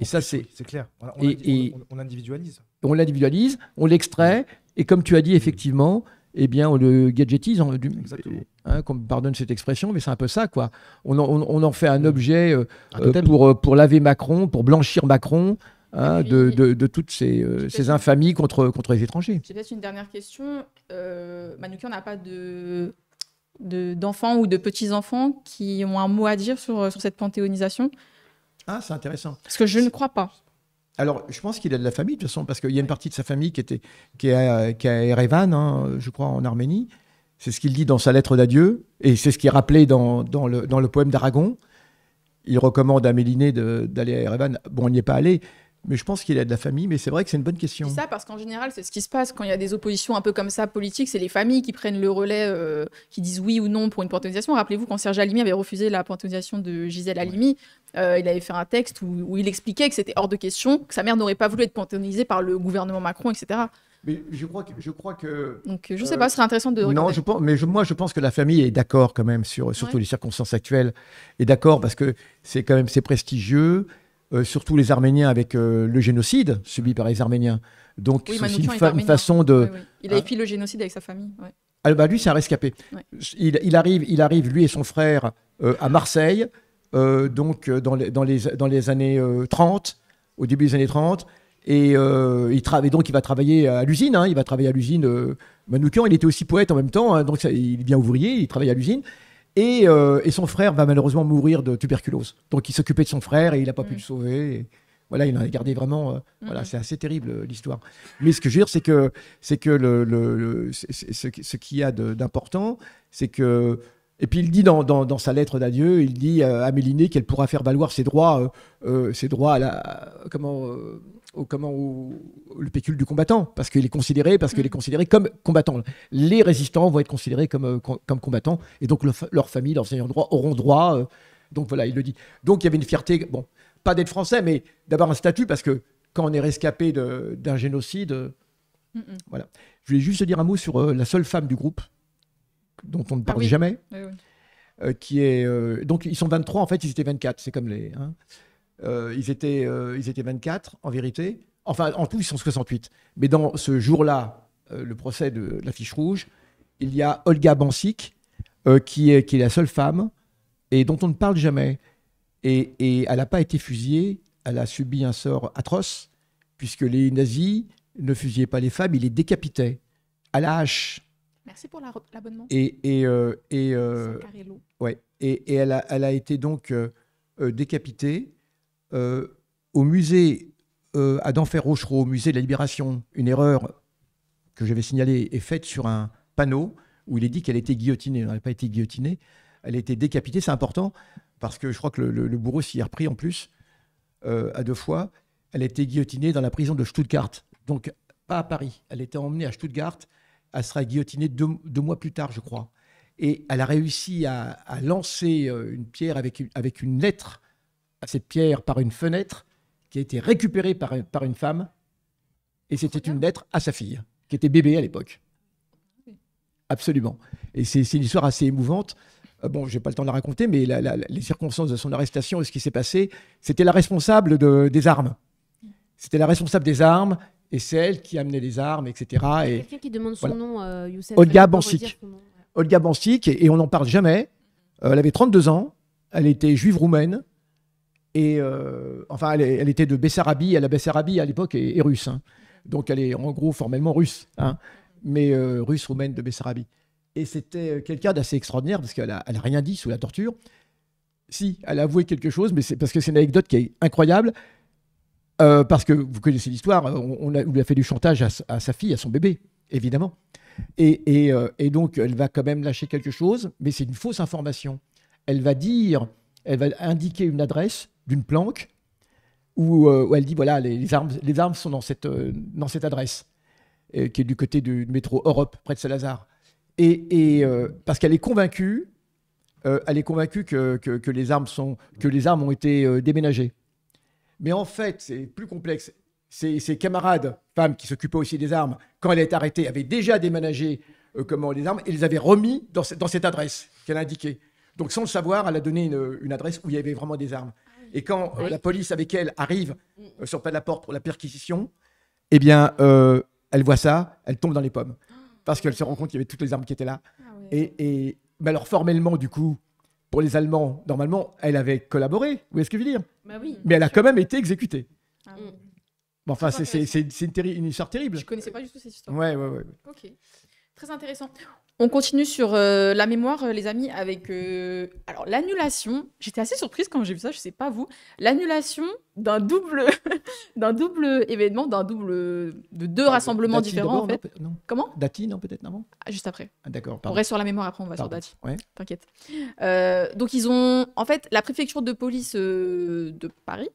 Speaker 2: Et ça, c'est. C'est clair. on, et, on, l'individualise. On l'individualise, on l'extrait, mmh. et comme tu as dit, mmh. effectivement, eh bien, on le gadgetise. Exactement. du, hein, pardonne cette expression, mais c'est un peu ça, quoi. On en, fait un mmh. objet euh, euh, pour, pour laver Macron, pour blanchir Macron. Hein, de, toutes ces, infamies contre, contre les étrangers.
Speaker 1: C'est peut-être une dernière question. Euh, on n'a pas de d'enfants ou de petits-enfants qui ont un mot à dire sur, euh, cette panthéonisation
Speaker 2: Ah, c'est intéressant.
Speaker 1: Parce que je ne crois
Speaker 2: pas. Alors, je pense qu'il a de la famille, de toute façon, parce qu'il y a une partie de sa famille qui, était, qui, est, à, euh, qui Erevan, hein, je crois, en Arménie. C'est ce qu'il dit dans sa lettre d'adieu, et c'est ce qui est rappelé dans, le, dans le poème d'Aragon. Il recommande à Méliné d'aller à Erevan. Bon, il n'y est pas allé, mais je pense qu'il a de la famille, mais c'est vrai que c'est une bonne question. C'est ça,
Speaker 1: parce qu'en général, c'est ce qui se passe quand il y a des oppositions un peu comme ça politiques, c'est les familles qui prennent le relais, euh, qui disent oui ou non pour une pantonisation. Rappelez-vous, quand Serge Alimi avait refusé la pantonisation de Gisèle Halimi, euh, il avait fait un texte où, il expliquait que c'était hors de question, que sa mère n'aurait pas voulu être panthéonisée par le gouvernement Macron, etc.
Speaker 2: Mais je crois que. Je crois que Donc,
Speaker 1: je ne sais euh, pas, ce serait intéressant de. Non, je
Speaker 2: pense, mais moi, je pense que la famille est d'accord quand même, sur, surtout les circonstances actuelles, est d'accord parce que c'est quand même c'est prestigieux, euh, surtout les Arméniens avec euh, le génocide subi par les Arméniens. Donc c'est une, façon de... Il
Speaker 1: a épié hein le génocide avec sa famille.
Speaker 2: Ah, bah, lui, c'est un rescapé. Il, arrive, il arrive, lui et son frère, euh, à Marseille, donc dans les, dans les, dans les années 30, au début des années 30. Et il travaille donc il va travailler à l'usine. Hein. il va travailler à l'usine Manoukian. Il était aussi poète en même temps, hein, donc il devient ouvrier. Il travaille à l'usine. Euh, et, son frère va malheureusement mourir de tuberculose. Donc il s'occupait de son frère et il n'a pas pu mm. le sauver. voilà, il en a gardé vraiment. Euh, mm, voilà, mm. c'est assez terrible euh, l'histoire. Mais ce que je veux dire, c'est que c'est que le, ce, ce qu'il y a d'important, c'est que et puis il dit dans, sa lettre d'adieu, il dit à Méliné qu'elle pourra faire valoir ses droits, ses droits à la comment au, comment, au, le pécule du combattant, parce qu'il est considéré, parce qu'il est mm. considéré comme combattant. Les résistants vont être considérés comme, euh, comme combattants, et donc leur famille, leurs ayants droit auront droit. Euh, donc voilà, il le dit. Donc il y avait une fierté, bon, pas d'être français, mais d'avoir un statut, parce que quand on est rescapé d'un génocide, mm, mm. voilà. Je voulais juste dire un mot sur euh, la seule femme du groupe, dont on ne ah parle jamais, qui est donc ils sont 23 en fait, ils étaient 24, c'est comme les. Hein. Euh, ils, étaient, euh, ils étaient 24, en vérité. Enfin, en tout, ils sont 68. Mais dans ce jour-là, euh, le procès de, la fiche rouge, il y a Olga Bansik, qui, est, qui est la seule femme, et dont on ne parle jamais. Et, elle n'a pas été fusillée, elle a subi un sort atroce, puisque les nazis ne fusillaient pas les femmes, ils les décapitaient à la hache.
Speaker 1: Merci pour l'abonnement. et,
Speaker 2: et, et ouais, et, elle, a, elle a été donc décapitée. Euh, au musée euh, à Denfert-Rochereau, au musée de la Libération, une erreur que j'avais signalée est faite sur un panneau où il est dit qu'elle était guillotinée. Elle n'a pas été guillotinée, elle a été décapitée. C'est important parce que je crois que le, bourreau s'y est repris en plus euh, à deux fois. Elle a été guillotinée dans la prison de Stuttgart, donc pas à Paris. Elle était emmenée à Stuttgart. Elle sera guillotinée deux, deux mois plus tard, je crois. Et elle a réussi à, à lancer une pierre avec, avec une lettre cette pierre par une fenêtre qui a été récupérée par, une femme. Et c'était une lettre à sa fille, qui était bébé à l'époque. Absolument. Et c'est une histoire assez émouvante. Euh, bon, j'ai pas le temps de la raconter, mais les circonstances de son arrestation et ce qui s'est passé, c'était la responsable des armes. C'était la responsable des armes, et c'est elle qui amenait les armes, etc. Et quelqu'un qui demande son nom,
Speaker 3: euh, Olga Bansik.
Speaker 2: Olga Bansik, et, on n'en parle jamais. Euh, elle avait 32 ans, elle était juive roumaine, et euh, enfin, elle, était de Bessarabie, Elle la Bessarabie à l'époque et russe. Hein. Donc elle est en gros formellement russe, hein, mais euh, russe roumaine de Bessarabie. Et c'était quelqu'un d'assez extraordinaire parce qu'elle n'a rien dit sous la torture. Si, elle a avoué quelque chose, mais c'est parce que c'est une anecdote qui est incroyable. Euh, parce que vous connaissez l'histoire, on, lui a fait du chantage à, sa fille, à son bébé, évidemment. et, donc, elle va quand même lâcher quelque chose, mais c'est une fausse information. Elle va dire, elle va indiquer une adresse d'une planque euh, où, elle dit voilà, les, armes, les armes sont dans cette, euh, dans cette adresse, euh, qui est du côté du métro Europe, près de Saint-Lazare. Et, parce qu'elle est convaincue, elle est convaincue que, les armes sont, que les armes ont été déménagées. Mais en fait, c'est plus complexe. Ses, ses camarades, femmes qui s'occupaient aussi des armes, quand elle est arrêtée, avaient déjà déménagé comment, les armes et les avaient remis dans, cette adresse qu'elle a indiquée. Donc sans le savoir, elle a donné une adresse où il y avait vraiment des armes. Et quand euh, la police avec elle arrive euh, mm. sur pas de la porte pour la perquisition, eh bien, euh, elle voit ça, elle tombe dans les pommes. Parce qu'elle se rend compte qu'il y avait toutes les armes qui étaient là. Ah et, alors, formellement, du coup, pour les Allemands, normalement, elle avait collaboré. Vous est ce que je veux dire bah Mais elle a quand même été exécutée.
Speaker 1: Ah mm.
Speaker 2: enfin, c'est une, une histoire terrible. Je ne
Speaker 1: connaissais pas du tout cette
Speaker 2: histoire. Ouais, ouais, ouais.
Speaker 1: Ok. Très intéressant. On continue sur euh, la mémoire, euh, les amis, avec euh, alors l'annulation. J'étais assez surprise quand j'ai vu ça, je sais pas vous. L'annulation d'un double, d'un double événement, d'un double de deux rassemblements différents Comment
Speaker 2: Dati, non peut-être non.
Speaker 1: Ah, juste après. Ah, d'accord. On reste sur la mémoire après, on va sur Dati. T'inquiète. donc ils ont, en fait, la préfecture de police de Paris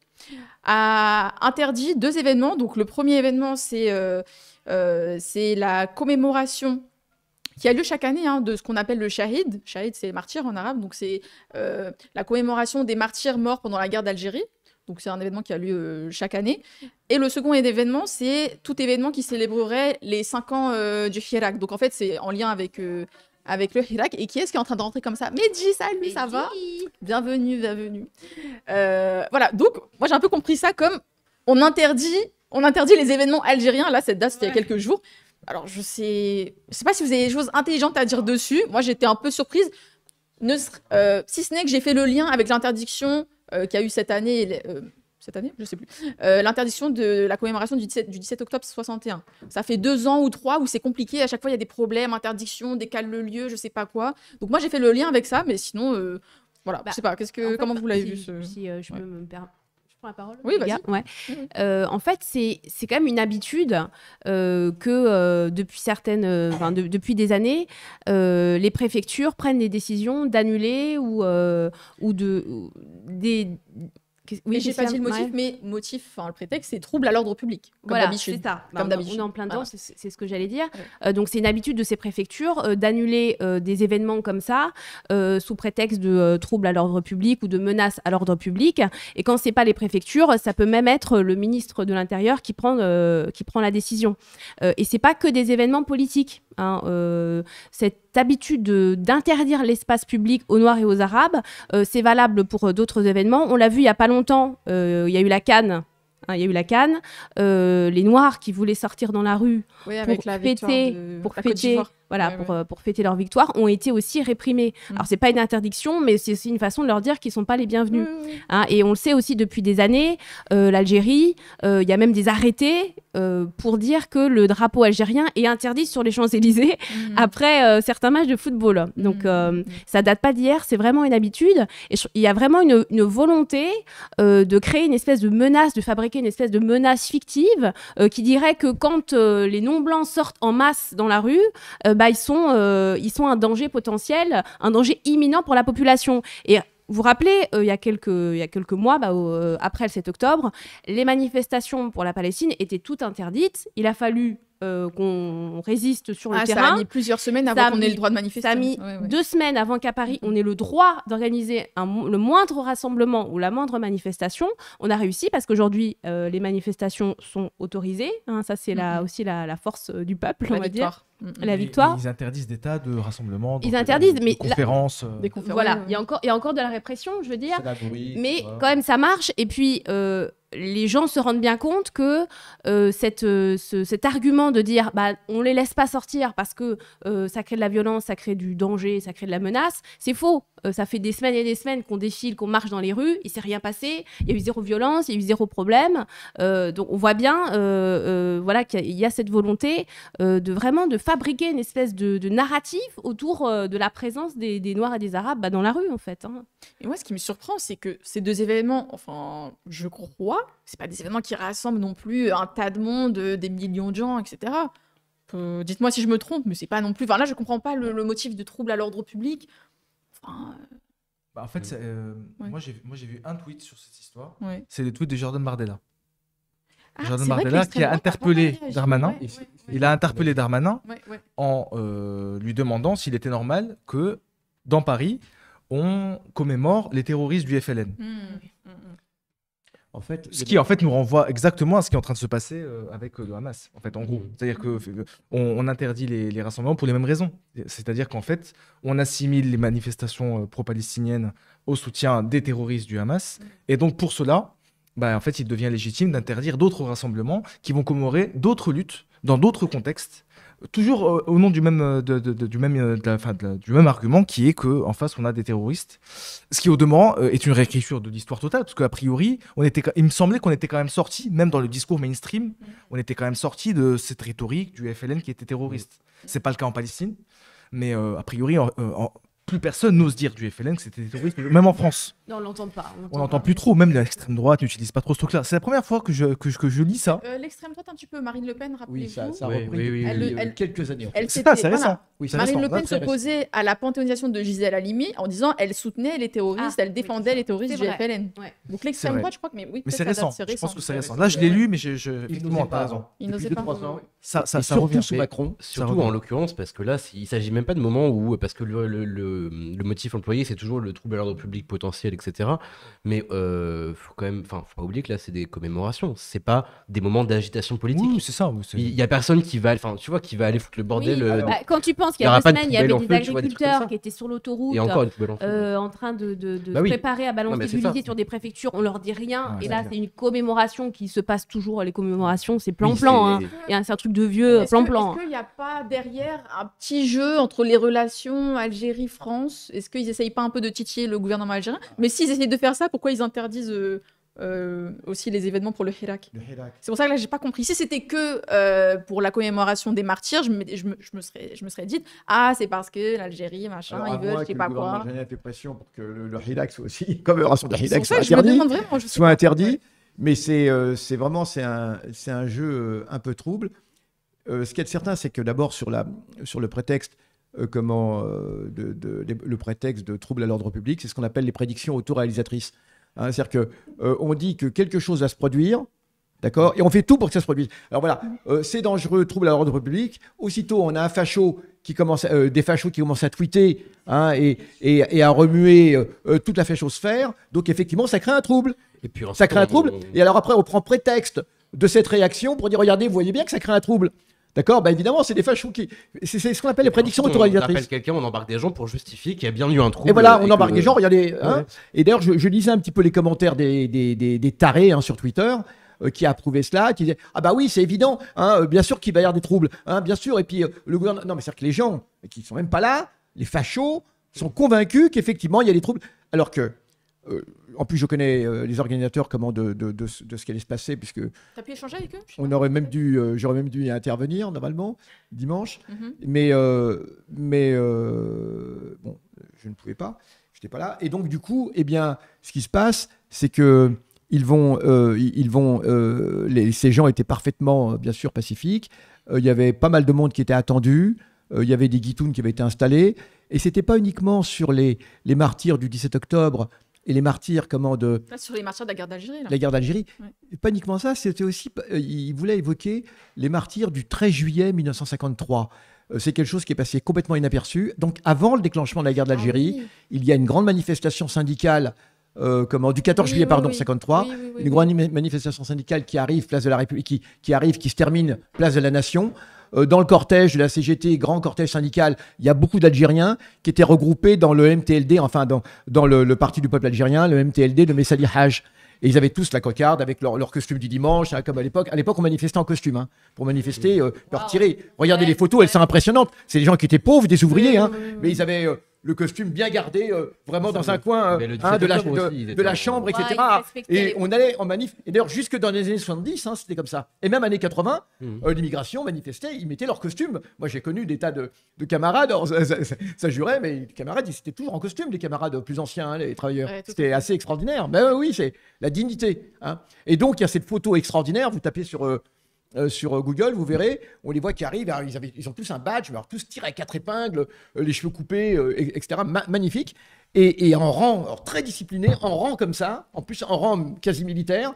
Speaker 1: a interdit deux événements. Donc le premier événement, c'est c'est la commémoration qui a lieu chaque année hein, de ce qu'on appelle le Shahid. Shahid, c'est martyr en arabe, donc c'est euh, la commémoration des martyrs morts pendant la guerre d'Algérie. Donc c'est un événement qui a lieu euh, chaque année. Et le second événement, c'est tout événement qui célébrerait les cinq ans euh, du Hirak. Donc en fait, c'est en lien avec, avec le Hirak. Et qui est-ce qui est en train de rentrer comme ça Medji, salut, ça va Bienvenue, bienvenue. voilà, donc moi j'ai un peu compris ça comme on interdit, on interdit les événements algériens. Là, cette date, c'était il y a quelques jours alors, je sais, sais pas si vous avez des choses intelligentes à dire dessus. Moi, j'étais un peu surprise. Ne, euh, si ce n'est que j'ai fait le lien avec l'interdiction qui euh, qu'il y a eu cette année, euh, cette année, je sais plus, l'interdiction de la commémoration du 17, octobre 61. Ça fait deux ans ou trois où c'est compliqué. À chaque fois, il y a des problèmes, interdiction, décale le lieu, je sais pas quoi. Donc moi, j'ai fait le lien avec ça, mais sinon,
Speaker 3: voilà, bah, je sais pas. que, comment vous l'avez vu Si je me permettre oui, mhm. euh, en fait, c'est, quand même une habitude euh, que euh, depuis certaines, depuis des années, les préfectures prennent des décisions d'annuler ou, ou de, oui, j'ai pas dit le motif,
Speaker 1: mais motif, enfin le
Speaker 3: prétexte, c'est trouble à l'ordre public. Comme voilà, c'est ça. Comme bah, on en plein temps, c'est ce que j'allais dire. Euh, donc c'est une habitude de ces préfectures euh, d'annuler euh, des événements comme ça sous prétexte de trouble à l'ordre public ou de menace à l'ordre public. Et quand c'est pas les préfectures, ça peut même être le ministre de l'Intérieur qui prend qui prend la décision. et c'est pas que des événements politiques. Hein, cette habitude d'interdire l'espace public aux Noirs et aux Arabes, euh, c'est valable pour euh, d'autres événements. On l'a vu il n'y a pas longtemps, euh, il y a eu la Cannes hein, il y a eu la canne, les Noirs qui voulaient sortir dans la rue pour, voilà, pour, euh, pour, fêter leur victoire, ont été aussi réprimés. Alors, mm. Alors, c'est pas une interdiction, mais c'est aussi une façon de leur dire qu'ils sont pas les bienvenus. Hein. et on le sait aussi depuis des années, euh, l'Algérie, il euh, y a même des arrêtés pour dire que le drapeau algérien est interdit sur les Champs-Élysées mm. après certains matchs de football. Mm, Donc, ça date pas d'hier, c'est vraiment une habitude. Et il y a vraiment une, une volonté de créer une espèce de menace, de fabriquer une espèce de menace fictive qui dirait que quand les non-blancs sortent en masse dans la rue, bah, ils, sont, euh, ils sont un danger potentiel, un danger imminent pour la population. Et vous vous rappelez, euh, il, y a quelques, il quelques mois, bah, euh, après le 7 octobre, les manifestations pour la Palestine étaient toutes interdites. Il a fallu qu'on résiste sur le terrain. Ah, ça a mis plusieurs semaines avant qu'on ait le droit de manifester. Ça a mis deux semaines avant qu'à Paris, on ait le droit d'organiser le moindre rassemblement ou la moindre manifestation. On a réussi parce qu'aujourd'hui, les manifestations sont autorisées. Hein. ça, c'est mm-hmm. aussi la, force du peuple, on va victoire. dire. Mm, mm. la victoire.
Speaker 4: Ils interdisent des tas de rassemblements, ils euh, interdisent, mais euh. conférences.
Speaker 3: Voilà, il y a encore, encore de la répression, je veux dire. mais quand même, ça marche. Et puis. Euh, les gens se rendent bien compte que cette, cet argument de dire bah, on les laisse pas sortir parce que ça crée de la violence, ça crée du danger, ça crée de la menace, c'est faux. ça fait des semaines et des semaines qu'on défile, qu'on marche dans les rues, il s'est rien passé, il y a eu zéro violence, il y a eu zéro problème. donc on voit bien voilà, qu'il y, a cette volonté de vraiment de fabriquer une espèce de, narratif autour euh, de la présence des, Noirs et des Arabes bah, dans la rue, en fait. Hein. Et
Speaker 1: moi, ce qui me surprend, c'est que ces deux événements, enfin, je crois, c'est pas des événements qui rassemblent non plus un tas de monde, euh, des millions de gens, etc. Dites-moi si je me trompe, mais c'est pas non plus. Enfin, là, je comprends pas le, motif de trouble à l'ordre public. Enfin, euh,
Speaker 4: bah, en fait, moi, j'ai vu un tweet sur cette histoire. C'est le tweet de Jordan Bardella.
Speaker 6: Ah, Jordan Bardella, qui a interpellé Darmanin. il a interpellé Darmanin
Speaker 4: en euh, lui demandant s'il était normal que dans Paris, on commémore les terroristes du FLN.
Speaker 2: Hmm. En fait,
Speaker 4: ce qui en fait nous renvoie exactement à ce qui est en train de se passer euh, avec euh, le Hamas. En fait, en gros, hmm. c'est-à-dire que on, interdit les, rassemblements pour les mêmes raisons. C'est-à-dire qu'en fait, on assimile les manifestations pro-palestiniennes au soutien des terroristes du Hamas, hmm. et donc pour cela, bah, en fait, il devient légitime d'interdire d'autres rassemblements qui vont commémorer d'autres luttes dans d'autres contextes, toujours euh, au nom du même, euh, du, même, euh, du même argument qui est qu'en face, on a des terroristes. Ce qui, au demeurant, est une réécriture de l'histoire totale, parce qu'a priori, on était, il me semblait qu'on était quand même sorti, même dans le discours mainstream, on était quand même sorti de cette rhétorique du FLN qui était terroriste. Mm. C'est pas le cas en Palestine, mais a priori, en, plus personne n'ose dire du FLN que c'était des terroristes, même en France.
Speaker 2: on l'entend pas. On n'entend plus trop,
Speaker 4: même l'extrême droite n'utilise pas trop ce truc-là. C'est la première fois que je, que, je lis ça.
Speaker 1: Euh, l'extrême droite, un petit peu, Marine Le Pen, rappelez-vous. Oui, ça, ça a quelques années. Elle ça, c'est récent. Oui, Marine Le Pen s'opposait à la panthéonisation de Gisèle Halimi en disant elle soutenait les terroristes, ah, elle défendait les terroristes du FLN. Donc l'extrême droite, je crois que. Mais, oui, c'est récent. Je pense que c'est
Speaker 4: récent. Là, je l'ai lu, mais je. Il t'as raison. Il n'osait pas.
Speaker 2: Ça revient sous Macron. Surtout en
Speaker 5: l'occurrence, parce que là, il s'agit même pas de moment où. Parce que le le, motif employé, c'est toujours le trouble à l'ordre public potentiel, etc. Mais euh, faut quand même, enfin, faut pas oublier que là, c'est des commémorations. C'est pas des moments d'agitation politique. ça. Il y a personne qui va, enfin, tu vois, qui va aller foutre le bordel. Euh, ah bah, quand tu penses qu'il y a deux semaines, il y avait des agriculteurs
Speaker 3: qui étaient sur l'autoroute, euh, en train de, bah préparer à balancer du lisier sur des préfectures. On leur dit rien. et là, c'est une commémoration qui se passe toujours. Les commémorations, c'est plan-plan. Et hein. c'est un truc de vieux plan-plan. Est-ce qu'il n'y
Speaker 1: a pas derrière un petit jeu entre les relations Algérie-France est-ce qu'ils essayent pas un peu de titiller le gouvernement algérien ah. Mais s'ils essayent de faire ça, pourquoi ils interdisent euh, euh, aussi les événements pour le Hirak. C'est pour ça que là, j'ai pas compris. Si c'était que euh, pour la commémoration des martyrs, je me, je je me serais, je dit ah, c'est parce que l'Algérie, machin, il ils veulent, je sais pas quoi.
Speaker 2: Le fait pression pour que le, Hirak soit aussi, comme soit, interdit, vraiment, soit interdit. Mais c'est vraiment c'est un, un jeu un peu trouble. ce qui est certain, c'est que d'abord sur, sur le prétexte euh, comment, euh, le prétexte de trouble à l'ordre public, c'est ce qu'on appelle les prédictions auto Hein, C'est-à-dire qu'on euh, on dit que quelque chose va se produire, d'accord, et on fait tout pour que ça se produise. Alors voilà, c'est dangereux, trouble à l'ordre public. Aussitôt, on a un facho qui commence, des fachos qui commencent à tweeter hein, et, à remuer toute la fachosphère. Donc effectivement, ça crée un trouble. Et
Speaker 5: puis ça crée un trouble.
Speaker 2: Et alors après, on prend prétexte de cette réaction pour dire regardez, vous voyez bien que ça crée un trouble. D'accord bah Évidemment, c'est des fachos qui. C'est ce qu'on appelle les prédictions autoritaires On appelle
Speaker 5: quelqu'un, on embarque des gens pour justifier qu'il y a bien eu un trouble. Et voilà, on embarque des gens,
Speaker 2: regardez. Hein. et d'ailleurs, je, lisais un petit peu les commentaires des, des, tarés hein, sur Twitter euh, qui qui approuvaient cela, qui disaient Ah bah oui, c'est évident, hein, euh, bien sûr qu'il va y avoir des troubles, bien sûr. Et puis euh, le gouvernement. Non, mais cest à que les gens qui ne sont même pas là, les fachos, sont convaincus qu'effectivement, il y a des troubles. Alors que euh, en plus, je connais euh, les organisateurs comment de, de, de, ce qui allait se passer, puisque.
Speaker 1: as pu échanger avec eux On
Speaker 2: aurait même dû, euh, j'aurais même dû y intervenir normalement dimanche, mhm. mais mais bon, je ne pouvais pas, j'étais pas là, et donc du coup, eh bien, ce qui se passe, c'est que ils vont, ils vont, ces gens étaient parfaitement, bien sûr, pacifiques. Il y avait pas mal de monde qui était attendu. Il y avait des guitounes qui avaient été installés, et c'était pas uniquement sur les les martyrs du 17 octobre et les martyrs, comment de...
Speaker 1: sur les martyrs de la guerre d'Algérie. La guerre
Speaker 2: d'Algérie. Pas uniquement ça, c'était aussi... Euh, il voulait évoquer les martyrs du 13 juillet 1953. Euh, c'est quelque chose qui est passé complètement inaperçu. Donc avant le déclenchement de la guerre d'Algérie, ah il y a une grande manifestation syndicale euh, comment, du 14 juillet, 1953, pardon, 53, une grande manifestation syndicale qui arrive, place de la République, qui, qui, arrive, qui se termine, place de la Nation, euh, dans le cortège de la CGT, grand cortège syndical, il y a beaucoup d'Algériens qui étaient regroupés dans le MTLD, enfin dans, le, Parti du peuple algérien, le MTLD de Messali hajj Et ils avaient tous la cocarde avec leur, costume du dimanche, hein, comme à l'époque. À l'époque, on manifestait en costume hein, pour manifester, euh, leur tirer. Regardez les photos, elles sont impressionnantes. C'est des gens qui étaient pauvres, des ouvriers, hein, mais ils avaient euh, le costume bien gardé, euh, vraiment dans un coin euh, de, la, chambre, etc. et on allait en manif. Et d'ailleurs, jusque dans les années 70, hein, c'était comme ça. Et même années 80, mmh. euh, l'immigration manifestait, ils mettaient leur costume. Moi, j'ai connu des tas de, camarades, ça, jurait, mais les camarades, ils étaient toujours en costume, les camarades plus anciens, hein, les travailleurs. c'était assez extraordinaire. Mais oui, c'est la dignité. Hein. Et donc, il y a cette photo extraordinaire, vous tapez sur euh, sur euh, Google, vous verrez, on les voit qui arrivent, euh, ils, ont tous un badge, ont tous tirés à quatre épingles, les cheveux coupés, etc. magnifique. Et, en rang, très discipliné, en rang comme ça, en plus en rang quasi militaire.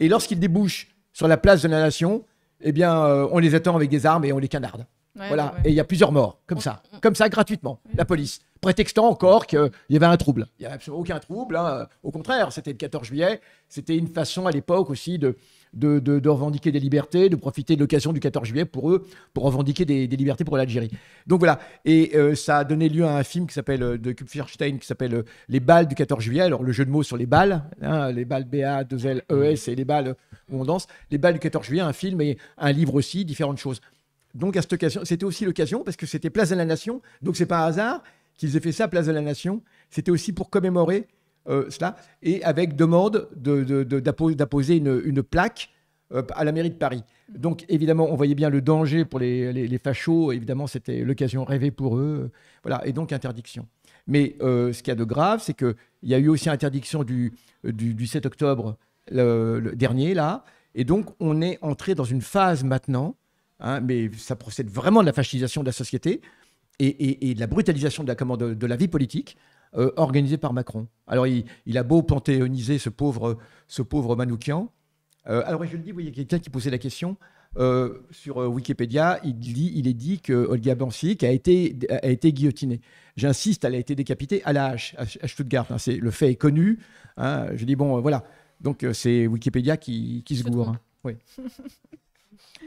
Speaker 2: Et lorsqu'ils débouchent sur la place de la nation, eh bien, on les attend avec des armes et on les canarde voilà. Et il y a plusieurs morts, comme ça, comme ça, gratuitement, la police. Prétextant encore qu'il y avait un trouble. Il n'y avait absolument aucun trouble. Hein. Au contraire, c'était le 14 juillet. C'était une façon à l'époque aussi de, revendiquer des libertés, de profiter de l'occasion du 14 juillet pour eux, pour revendiquer des, libertés pour l'Algérie. Donc voilà, et euh, ça a donné lieu à un film qui s'appelle euh, de Kupferstein qui s'appelle euh, Les balles du 14 juillet. Alors le jeu de mots sur les balles, hein, les balles BA, 2L, ES et les balles où on danse, les balles du 14 juillet, un film et un livre aussi, différentes choses donc à cette occasion, c'était aussi l'occasion parce que c'était Place de la Nation, donc c'est pas un hasard qu'ils aient fait ça, Place de la Nation. C'était aussi pour commémorer euh, cela et avec demande d'apposer une, plaque euh, à la mairie de Paris. Donc évidemment, on voyait bien le danger pour les, les, fachos. Évidemment, c'était l'occasion rêvée pour eux. Voilà, et donc interdiction. Mais euh, ce qu'il y a de grave, c'est qu'il y a eu aussi interdiction du, 7 octobre le, dernier, là. Et donc, on est entré dans une phase maintenant Hein, mais ça procède vraiment de la fascisation de la société et, de la brutalisation de la, commande de, la vie politique. Euh, organisée par Macron. Alors, il, a beau panthéoniser ce pauvre, ce pauvre Manoukian. Euh, alors, je le dis, il y a quelqu'un qui posait la question. Euh, sur Wikipédia, il, dit, il est dit que Olga Bansik a été, a été guillotinée. J'insiste, elle a été décapitée à la hache, à Stuttgart. Hein, c'est, le fait est connu. Hein, je dis, bon, voilà. Donc, c'est Wikipédia qui, se gourre. Oui.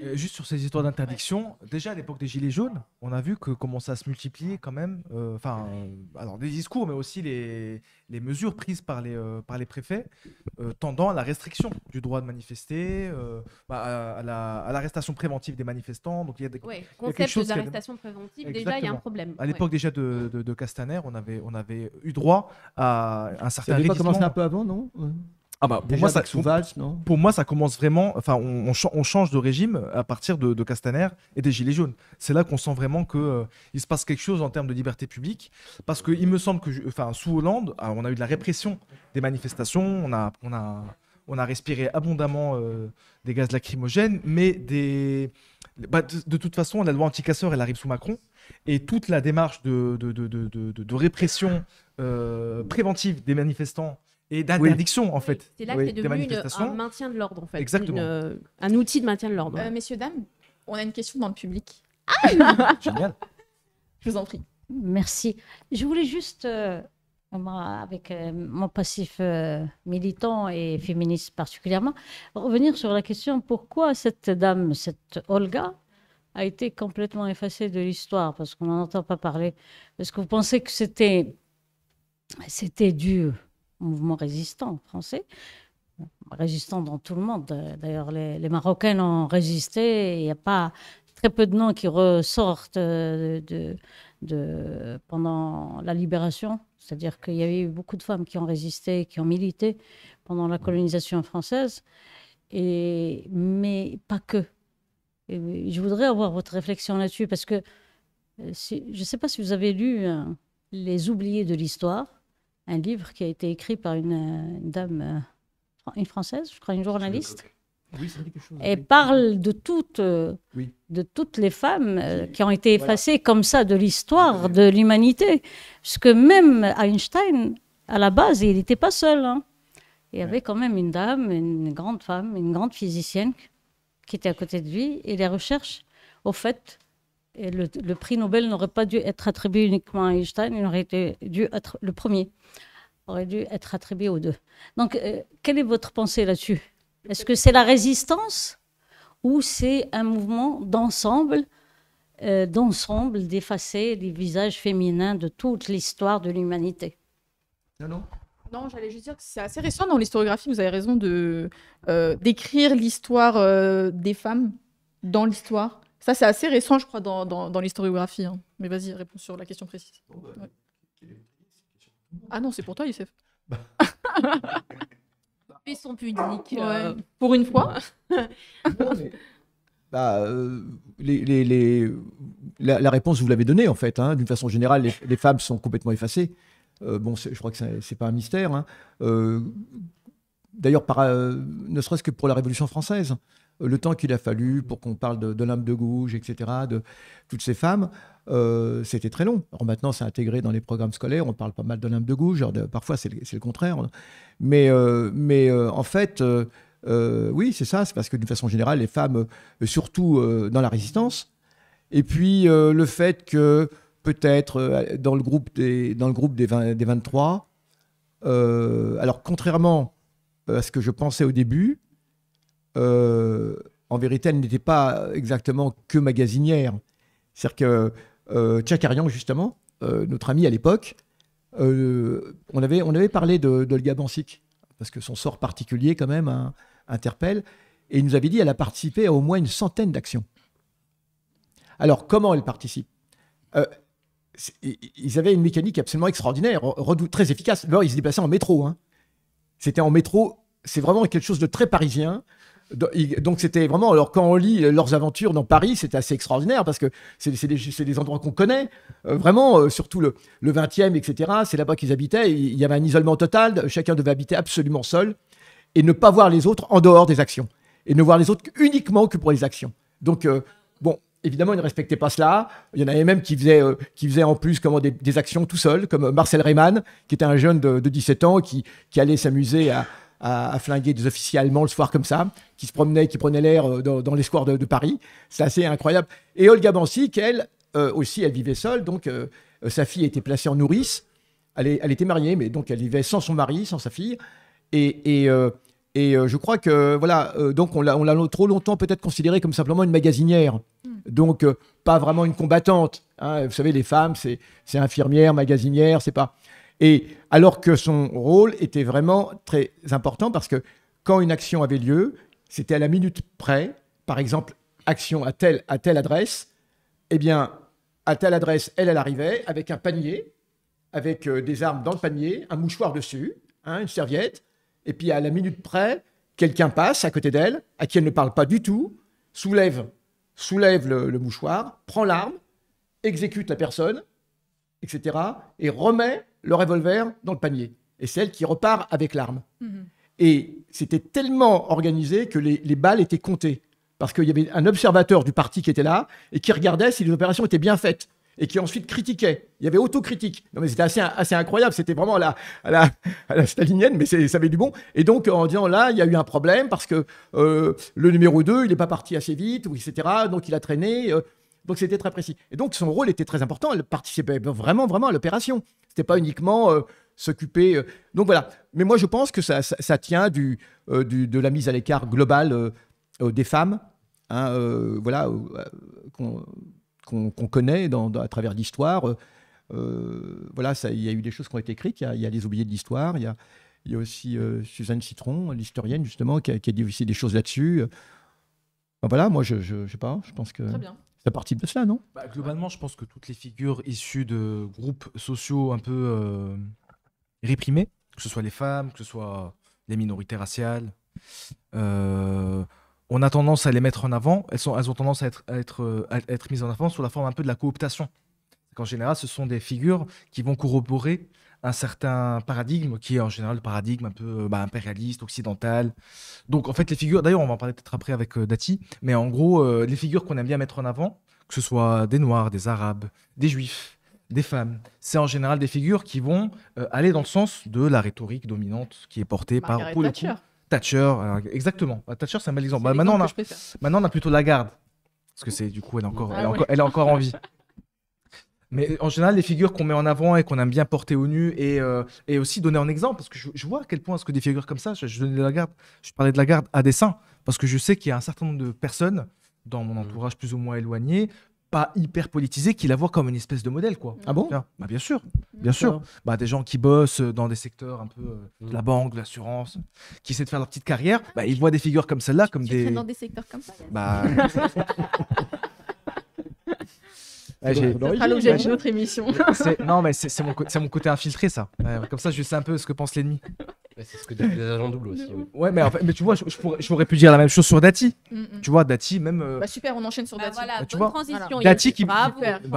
Speaker 4: Euh, juste sur ces histoires d'interdiction, déjà à l'époque des Gilets jaunes, on a vu que commençait à se multiplier quand même, euh, enfin, euh, alors des discours, mais aussi les, mesures prises par les, par les préfets tendant à la restriction du droit de manifester, bah, à, l'arrestation préventive des manifestants. Donc il y a des concepts d'arrestation préventive, déjà il y a un problème. À l'époque déjà de, Castaner, on avait, on avait eu droit à un certain. Ça a pas commencé un peu
Speaker 2: avant, non ah bah, pour moi, ça,
Speaker 4: pour moi, ça commence vraiment. Enfin, on, change de régime à partir de, Castaner et des Gilets jaunes. C'est là qu'on sent vraiment que euh, il se passe quelque chose en termes de liberté publique, parce qu'il me semble que, enfin, sous Hollande, ah, on a eu de la répression des manifestations, on a, on a, on a respiré abondamment euh, des gaz lacrymogènes, mais des, bah, de, toute façon, la loi anticasseur, elle arrive sous Macron, et toute la démarche de, de répression euh, préventive des manifestants et d'interdiction, en fait. C'est là que c'est devenu un
Speaker 3: maintien de l'ordre, en
Speaker 1: fait. Exactement.
Speaker 4: Euh,
Speaker 6: un outil de maintien de l'ordre. Euh,
Speaker 1: messieurs, dames, on a une question dans le public. Ah Génial.
Speaker 6: Je vous en prie. Merci. Je voulais juste, euh, avec mon passif militant et féministe particulièrement, revenir sur la question pourquoi cette dame, cette Olga, a été complètement effacée de l'histoire, parce qu'on n'en entend pas parler. Est-ce que vous pensez que c'était, c'était dû mouvement résistant français, résistant dans tout le monde. D'ailleurs, les, les Marocains ont résisté. Il n'y a pas très peu de noms qui ressortent euh, de, de, pendant la libération. C'est-à-dire qu'il y avait eu beaucoup de femmes qui ont résisté, qui ont milité pendant la colonisation française, et, mais pas que. je voudrais avoir votre réflexion là-dessus parce que euh, je ne sais pas si vous avez lu hein, Les oubliés de l'histoire un livre qui a été écrit par une, euh, dame, euh, une française, je crois, une journaliste. Et parle de toutes, euh, de toutes les femmes qui ont été effacées comme ça de l'histoire de l'humanité. Parce que même Einstein, à la base, il n'était pas seul. Hein. Il y avait quand même une dame, une grande femme, une grande physicienne qui était à côté de lui. Et les recherches, au fait, le, prix Nobel n'aurait pas dû être attribué uniquement à Einstein, il aurait dû être le premier, aurait dû être attribué aux deux. Donc, euh, quelle est votre pensée là-dessus Est-ce que c'est la résistance ou c'est un mouvement d'ensemble, euh, d'ensemble d'effacer les visages féminins de toute l'histoire de l'humanité Non, non.
Speaker 1: Non, j'allais juste dire que c'est assez récent dans l'historiographie. Vous avez raison de euh, d'écrire l'histoire des femmes dans l'histoire ça, c'est assez récent, je crois, dans, l'historiographie. Hein. Mais vas-y, réponds sur la question précise. Bah, ah non, c'est pour toi, Youssef.
Speaker 3: Ils sont euh. Pour une fois.
Speaker 2: Bah, euh, les, La, réponse, vous l'avez donnée, en fait. Hein. D'une façon générale, les, femmes sont complètement effacées. Euh, bon, je crois que ce n'est pas un mystère. Hein. D'ailleurs, ne serait-ce que pour la Révolution française le temps qu'il a fallu pour qu'on parle de, de l'âme de gouge, etc., de toutes ces femmes, euh, c'était très long. Alors maintenant, c'est intégré dans les programmes scolaires, on parle pas mal de l'âme de gouge, parfois c'est le, contraire. Hein. Mais, euh, mais euh, en fait, oui, c'est ça, c'est parce que d'une façon générale, les femmes, surtout dans la résistance, et puis le fait que peut-être dans le groupe des, dans le groupe des, des 23, alors contrairement à ce que je pensais au début, euh, en vérité, elle n'était pas exactement que magasinière. C'est-à-dire que euh, justement, euh, notre ami à l'époque, euh, on, avait, on avait parlé de, Olga Bansik, parce que son sort particulier, quand même, hein, interpelle. Et il nous avait dit elle a participé à au moins une centaine d'actions. Alors, comment elle participe Ils avaient une mécanique absolument extraordinaire, très efficace. D'abord, ils se déplaçaient en métro. Hein. C'était en métro, c'est vraiment quelque chose de très parisien. Donc c'était vraiment, alors quand on lit euh, leurs aventures dans Paris, c'est assez extraordinaire parce que c'est des, endroits qu'on connaît, euh, vraiment, euh, surtout le, le 20e, etc. C'est là-bas qu'ils habitaient, il y avait un isolement total, chacun devait habiter absolument seul et ne pas voir les autres en dehors des actions et ne voir les autres uniquement que pour les actions. Donc bon, évidemment, ils ne respectaient pas cela. Il y en avait même qui faisaient, qui en plus comment, des, actions tout seuls comme Marcel Reymann, qui était un jeune de, 17 ans qui allait s'amuser à, à, flinguer des officiers allemands le soir comme ça, qui se promenaient, qui prenaient l'air euh, dans, dans, les squares de, Paris. C'est assez incroyable. Et Olga Bansik, elle euh, aussi, elle vivait seule, donc euh, sa fille était placée en nourrice. Elle, était mariée, mais donc elle vivait sans son mari, sans sa fille. Et, je crois que, voilà, donc on l'a trop longtemps peut-être considérée comme simplement une magasinière. Hmm. Donc, pas vraiment une combattante. Hein. Vous savez, les femmes, c'est infirmière, magasinière, c'est pas. Et alors que son rôle était vraiment très important parce que quand une action avait lieu, c'était à la minute près. Par exemple, action à telle, à telle adresse. Eh bien, à telle adresse, elle, elle arrivait avec un panier, avec euh, des armes dans le panier, un mouchoir dessus, hein, une serviette. Et puis, à la minute près, quelqu'un passe à côté d'elle, à qui elle ne parle pas du tout, soulève, soulève le, le mouchoir, prend l'arme, exécute la personne, etc. et remet le revolver dans le panier. Et c'est elle qui repart avec l'arme. Mhm. Et c'était tellement organisé que les, balles étaient comptées. Parce qu'il y avait un observateur du parti qui était là et qui regardait si les opérations étaient bien faites et qui ensuite critiquait. Il y avait autocritique. Non, mais c'était assez, incroyable. C'était vraiment à la, la, stalinienne, mais ça avait du bon. Et donc, en disant là, il y a eu un problème parce que euh, le numéro 2, il n'est pas parti assez vite, ou etc. Donc, il a traîné. Euh, donc c'était très précis. Et donc son rôle était très important. Elle participait vraiment, vraiment à l'opération. C'était pas uniquement euh, s'occuper. Euh, donc voilà. Mais moi je pense que ça, tient euh, du, de la mise à l'écart globale des femmes, hein, voilà, qu'on connaît dans, à travers l'histoire. voilà, il y a eu des choses qui ont été écrites. Il y, a, les oubliés de l'histoire. Il y a, aussi Suzanne Citron, l'historienne justement, qui a, dit aussi des choses là-dessus. voilà, moi je, ne sais pas. Je pense que. Très bien à partie de cela, non
Speaker 4: bah, Globalement, je pense que toutes les figures issues de groupes sociaux un peu euh, réprimés, que ce soit les femmes, que ce soit les minorités raciales, euh, on a tendance à les mettre en avant. Elles, ont tendance à être, à être mises en avant sous la forme un peu de la cooptation. En général, ce sont des figures qui vont corroborer un certain paradigme qui est en général le paradigme un peu euh, bah, impérialiste, occidental. Donc en fait, les figures, d'ailleurs, on va en parler peut-être après avec euh, Dati, mais en gros, euh, les figures qu'on aime bien mettre en avant, que ce soit des Noirs, des Arabes, des Juifs, des femmes, c'est en général des figures qui vont aller dans le sens de la rhétorique dominante qui est portée par pour Thatcher. exactement. Bah, Thatcher, c'est un bel exemple. Bah, maintenant, on a, maintenant, on a plutôt Lagarde. Parce que c'est du coup, elle est encore, elle, ah encore, elle est encore en vie. Mais en général, les figures qu'on met en avant et qu'on aime bien porter au nu et, euh, aussi donner en exemple, parce que je, vois à quel point ce que des figures comme ça, je, la garde, je parlais de la garde à dessein, parce que je sais qu'il y a un certain nombre de personnes dans mon mm. entourage plus ou moins éloigné, pas hyper politisé qui la voient comme une espèce de modèle quoi. Ah bon bien, bah bien sûr, bien sûr. Bah des gens qui bossent dans des secteurs un peu de euh, mm. la banque, de l'assurance, qui essaient de faire leur petite carrière, bah, ils voient des figures comme celle-là comme tu des dans des secteurs comme ça. Ah, ça sera l'objet autre émission. non, mais c'est mon, mon, côté infiltré, ça. comme ça, je sais un peu ce que pense l'ennemi. Bah, c'est ce que des agents doubles aussi. Ouais, mais, en fait, mais tu vois, je, je pourrais, plus dire la même chose sur Dati. Tu vois, Dati, même. Euh, bah
Speaker 1: super, on enchaîne sur bah, Dati. voilà, bah, tu vois, transition. Dati qui- Bah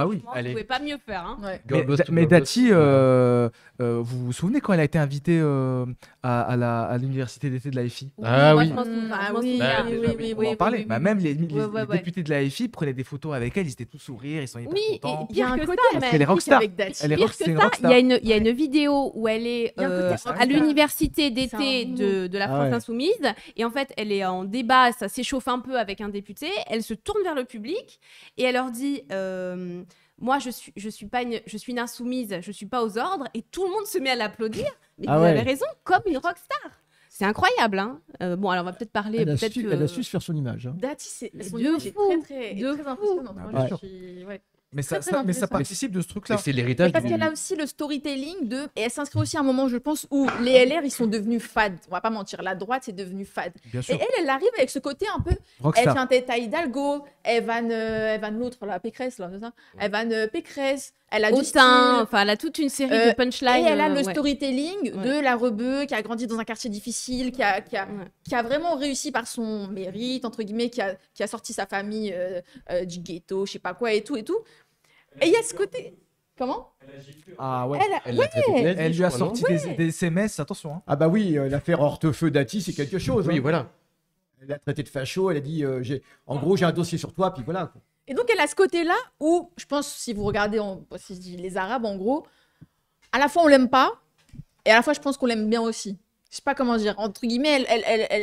Speaker 4: oui, elle pouvait
Speaker 3: pas mieux faire. Hein.
Speaker 4: mais, Dati, euh, euh, vous vous souvenez quand elle a été invitée euh, à, à la- à l'université d'été de la FI ah, ah oui. oui, oui, on en parler. Bah, même les, députés de la FI prenaient des photos avec elle, ils étaient tous sourires, ils sont hyper Oui, et bien il
Speaker 3: côté mais- rockstar. Elle est rockstar. rock- que il rockstar. y a une- il y a une vidéo où elle est euh, à l'université d'été de, de, la France Insoumise. Et en fait, elle est en débat, ça s'échauffe un peu avec un député. Elle se tourne vers le public et elle leur dit. Euh, moi, je suis, je suis pas une, je suis une insoumise, je suis pas aux ordres, et tout le monde se met à l'applaudir. Mais ah vous avez raison, comme une rockstar. C'est incroyable, hein. euh, Bon, alors on va peut-être parler. Elle a, peut su, que...
Speaker 2: faire son image. Hein.
Speaker 3: c'est très,
Speaker 2: mais ça,
Speaker 4: participe de ce truc-là. C'est l'héritage. Parce qu'elle a aussi
Speaker 1: le storytelling de. Et elle s'inscrit aussi à un moment, je pense, où les ah LR, ils sont devenus fades. On va pas mentir, la droite c'est devenu fade. et elle, elle arrive avec ce côté un peu. Rockstar. Elle tient tête à Hidalgo, Evan, euh, Evan l'autre, la Pécresse, là, ça ouais. Evan euh, Pécresse. Elle a enfin,
Speaker 3: elle a toute une série de euh, punchlines. Et elle a le
Speaker 1: storytelling de la rebeu qui a grandi dans un quartier difficile, qui a, qui a, qui a vraiment réussi par son mérite, entre guillemets, qui a, qui a sorti sa famille euh, du ghetto, je sais pas quoi, et tout, et tout. Et il y a ce côté. Comment elle,
Speaker 2: ah a... lui a sorti des, SMS, attention. Hein. Ah bah oui, euh, l'affaire Hortefeux Dati, c'est quelque chose. Oui, hein. voilà. Elle a traité de facho, elle a dit euh, en gros, j'ai un dossier sur toi, puis voilà.
Speaker 1: Et donc, elle a ce côté-là où, je pense, si vous regardez en... les Arabes, en gros, à la fois on l'aime pas, et à la fois je pense qu'on l'aime bien aussi. Je sais pas comment dire, entre guillemets,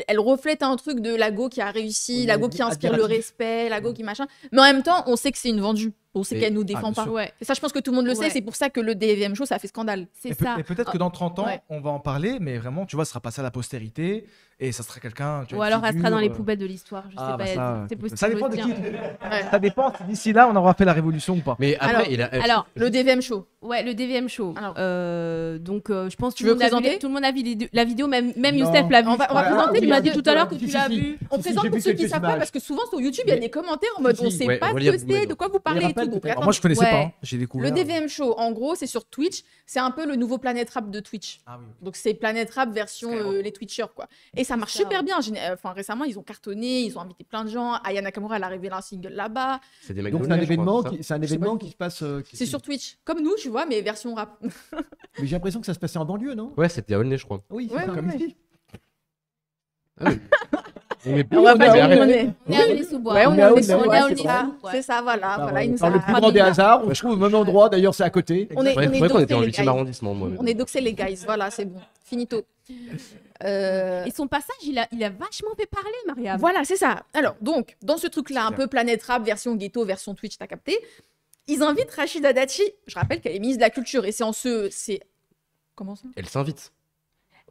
Speaker 1: elle, reflète un truc de la go qui a réussi, la go qui inspire le respect, la go qui machin. Mais en même temps, on sait que c'est une vendue. Bon, c'est qu'elle nous ah, défend pas. Ouais. Ça, je pense que tout le monde le sait. C'est pour ça que le DVM show, ça fait scandale. C'est ça. et peut-être que ah, dans 30 ans,
Speaker 4: on va en parler, mais vraiment, tu vois, ça sera passé à la postérité et ça sera quelqu'un. Ou alors, ça sera dans les euh, poubelles de l'histoire. Je ah, sais bah pas. Ça, possible, dépend de qui. Hein. ça dépend d'ici là, on aura fait la révolution ou pas. Mais après, alors, il a... Euh, alors
Speaker 3: le DVM show. Ouais, le DVM show. Euh, donc, je pense que tu veux présenter. Tout le monde a vu la vidéo, même même
Speaker 1: Youssef l'a vu. On va présenter. Tu m'as dit tout à l'heure que tu l'as vu. On présente pour ceux qui savent pas, parce que souvent sur YouTube, il y a des commentaires en mode on sait pas de quoi vous parlez moi, je connaissais pas. Hein.
Speaker 4: J'ai découvert. Le euh,
Speaker 1: DVM Show, en gros, c'est sur Twitch. C'est un peu le nouveau Planet Rap de Twitch. Ah Donc c'est Planet Rap version euh, les Twitchers, quoi. Et ça marche super bien. Euh, enfin, récemment, ils ont cartonné, ils ont invité plein de gens. Ayana Kamura, elle a révélé un single là-bas.
Speaker 2: C'est un événement, qui, c'est un événement qui se passe.
Speaker 1: C'est sur Twitch, comme nous, tu vois, mais version rap.
Speaker 2: mais j'ai l'impression que ça se passait en banlieue, non Ouais, c'était à Olney je crois.
Speaker 1: Oui, comme
Speaker 2: ah on va pas on est sous-bois. On est bois
Speaker 1: C'est ça, voilà. dans ah, le plus grand des
Speaker 2: hasards, on se trouve au même endroit, d'ailleurs, c'est à côté. On est, on On est
Speaker 1: doxé les guys, voilà, c'est bon. Finito. Euh, et son passage, il a, il a vachement fait parler, Maria. Voilà, c'est ça. Alors, donc, dans ce truc-là, un peu planète rap, version ghetto, version Twitch, t'as capté, ils invitent Rachida Dachi, Je rappelle qu'elle est ministre de la Culture et c'est en ce. Comment
Speaker 5: ça Elle s'invite.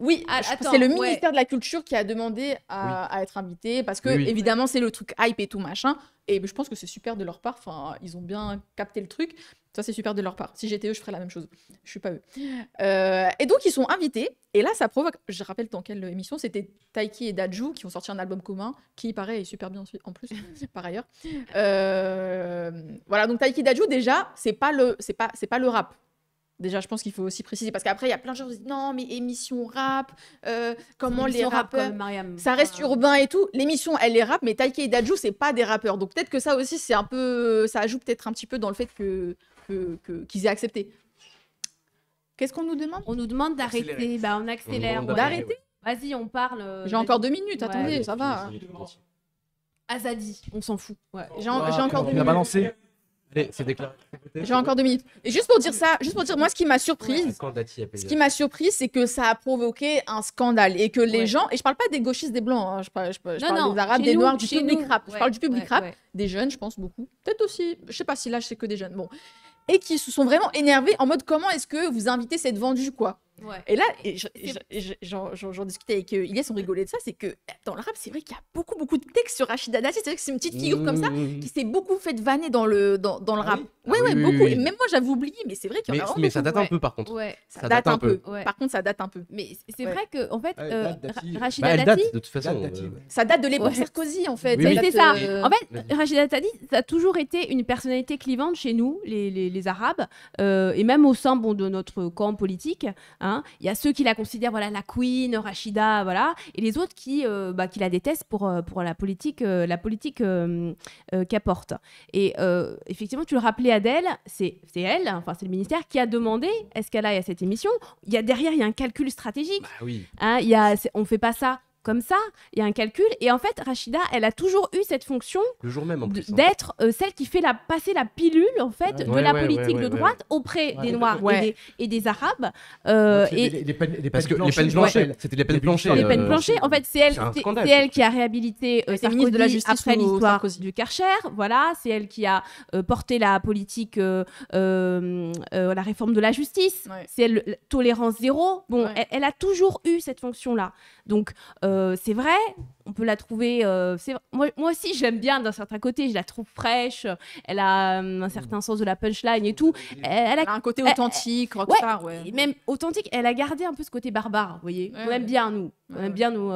Speaker 1: Oui, c'est le ministère de la Culture qui a demandé à, être invité parce que, évidemment, c'est le truc hype et tout machin. Et je pense que c'est super de leur part. Enfin, ils ont bien capté le truc. Ça, c'est super de leur part. Si j'étais eux, je ferais la même chose. Je suis pas eux. Euh, et donc, ils sont invités. Et là, ça provoque. Je rappelle dans quelle émission C'était Taiki et Daju qui ont sorti un album commun qui, paraît, est super bien en plus, par ailleurs. Euh, voilà, donc Taiki et Daju, déjà, c'est pas, le... pas, pas le rap. Déjà, je pense qu'il faut aussi préciser parce qu'après, il y a plein de gens qui disent non, mais émission rap, euh, comment les rappeurs, ça reste urbain et tout. L'émission, elle est rap, mais Taike et Dajou, c'est pas des rappeurs. Donc peut-être que ça aussi, c'est un peu, ça ajoute peut-être un petit peu dans le fait que qu'ils aient accepté.
Speaker 3: Qu'est-ce qu'on nous demande On nous demande d'arrêter. Bah, on accélère. D'arrêter. Vas-y, on parle. Euh, j'ai encore deux minutes. Attendez, ça va. Azadi, on s'en fout. Ah,
Speaker 1: j'ai encore deux minutes. On a balancé.
Speaker 5: J'ai encore
Speaker 3: deux
Speaker 1: minutes. Et juste pour dire ça, juste pour dire, moi, ce qui m'a surpris,
Speaker 5: ce qui m'a
Speaker 1: surprise, c'est que ça a provoqué un scandale et que les gens, et je parle pas des gauchistes, des blancs, hein, je parle, des arabes, des noirs, du public rap. je parle du public rap, des jeunes, je pense beaucoup. Peut-être aussi, je sais pas si là, je sais que des jeunes. Bon. Et qui se sont vraiment énervés en mode comment est-ce que vous invitez cette vendue, quoi et là, j'en discutais avec euh, Ilias, on rigolait de ça, c'est que dans l'arabe, c'est vrai qu'il y a beaucoup, beaucoup de textes sur Rachida Dati. C'est vrai que c'est une petite figure comme ça qui mmh. s'est beaucoup fait vanner dans le, dans, dans le ah rap. Oui, ouais, ah oui, beaucoup. même moi, j'avais oublié, mais c'est vrai qu'il y en a Mais, mais ça date un peu, par contre. Ouais. Ça, date, un peu. Par contre, ça date un peu. Mais c'est vrai que, en fait, euh, Rachida bah, date, de toute façon. Euh,
Speaker 3: ça date de l'époque Sarkozy, en fait.
Speaker 1: C'est
Speaker 6: ça. En fait,
Speaker 3: Rachida Dati, ça a toujours été une personnalité clivante chez nous, les Arabes, et même au sein de notre camp politique. Hein. Hein. Il y a ceux qui la considèrent voilà la queen, Rachida, voilà, et les autres qui, euh, bah, qui la détestent pour, euh, pour la politique, euh, la politique qu'apporte. Et effectivement, tu le rappelais Adèle, c'est elle, enfin c'est le ministère qui a demandé est-ce qu'elle a cette émission. Il y a derrière il y a un calcul stratégique. Bah oui. Hein, il y a, on fait pas ça comme ça, il y a un calcul. Et en fait, Rachida, elle a toujours eu cette fonction le même, hein. d'être euh, celle qui fait la, passer la pilule en fait de la politique de droite auprès des Noirs et des, Arabes. Euh, et... Les, peines,
Speaker 2: parce que c'était les peines blanchées. Les peines euh, en fait, c'est elle, elle
Speaker 3: qui a réhabilité Sarkozy de la justice après l'histoire du Karcher. Voilà, c'est elle qui a porté la politique, la réforme de la justice. C'est elle, tolérance zéro. Bon, elle, a toujours eu cette fonction-là. Donc, euh, c'est vrai, on peut la trouver. Euh, moi, aussi, j'aime bien d'un certain côté. Je la trouve fraîche. Elle a euh, un certain mm. sens de la punchline et tout. Elle, a... un côté authentique, rockstar. Ouais, même authentique. Elle a gardé un peu ce côté barbare. Vous voyez, on aime bien nous. On aime bien nous,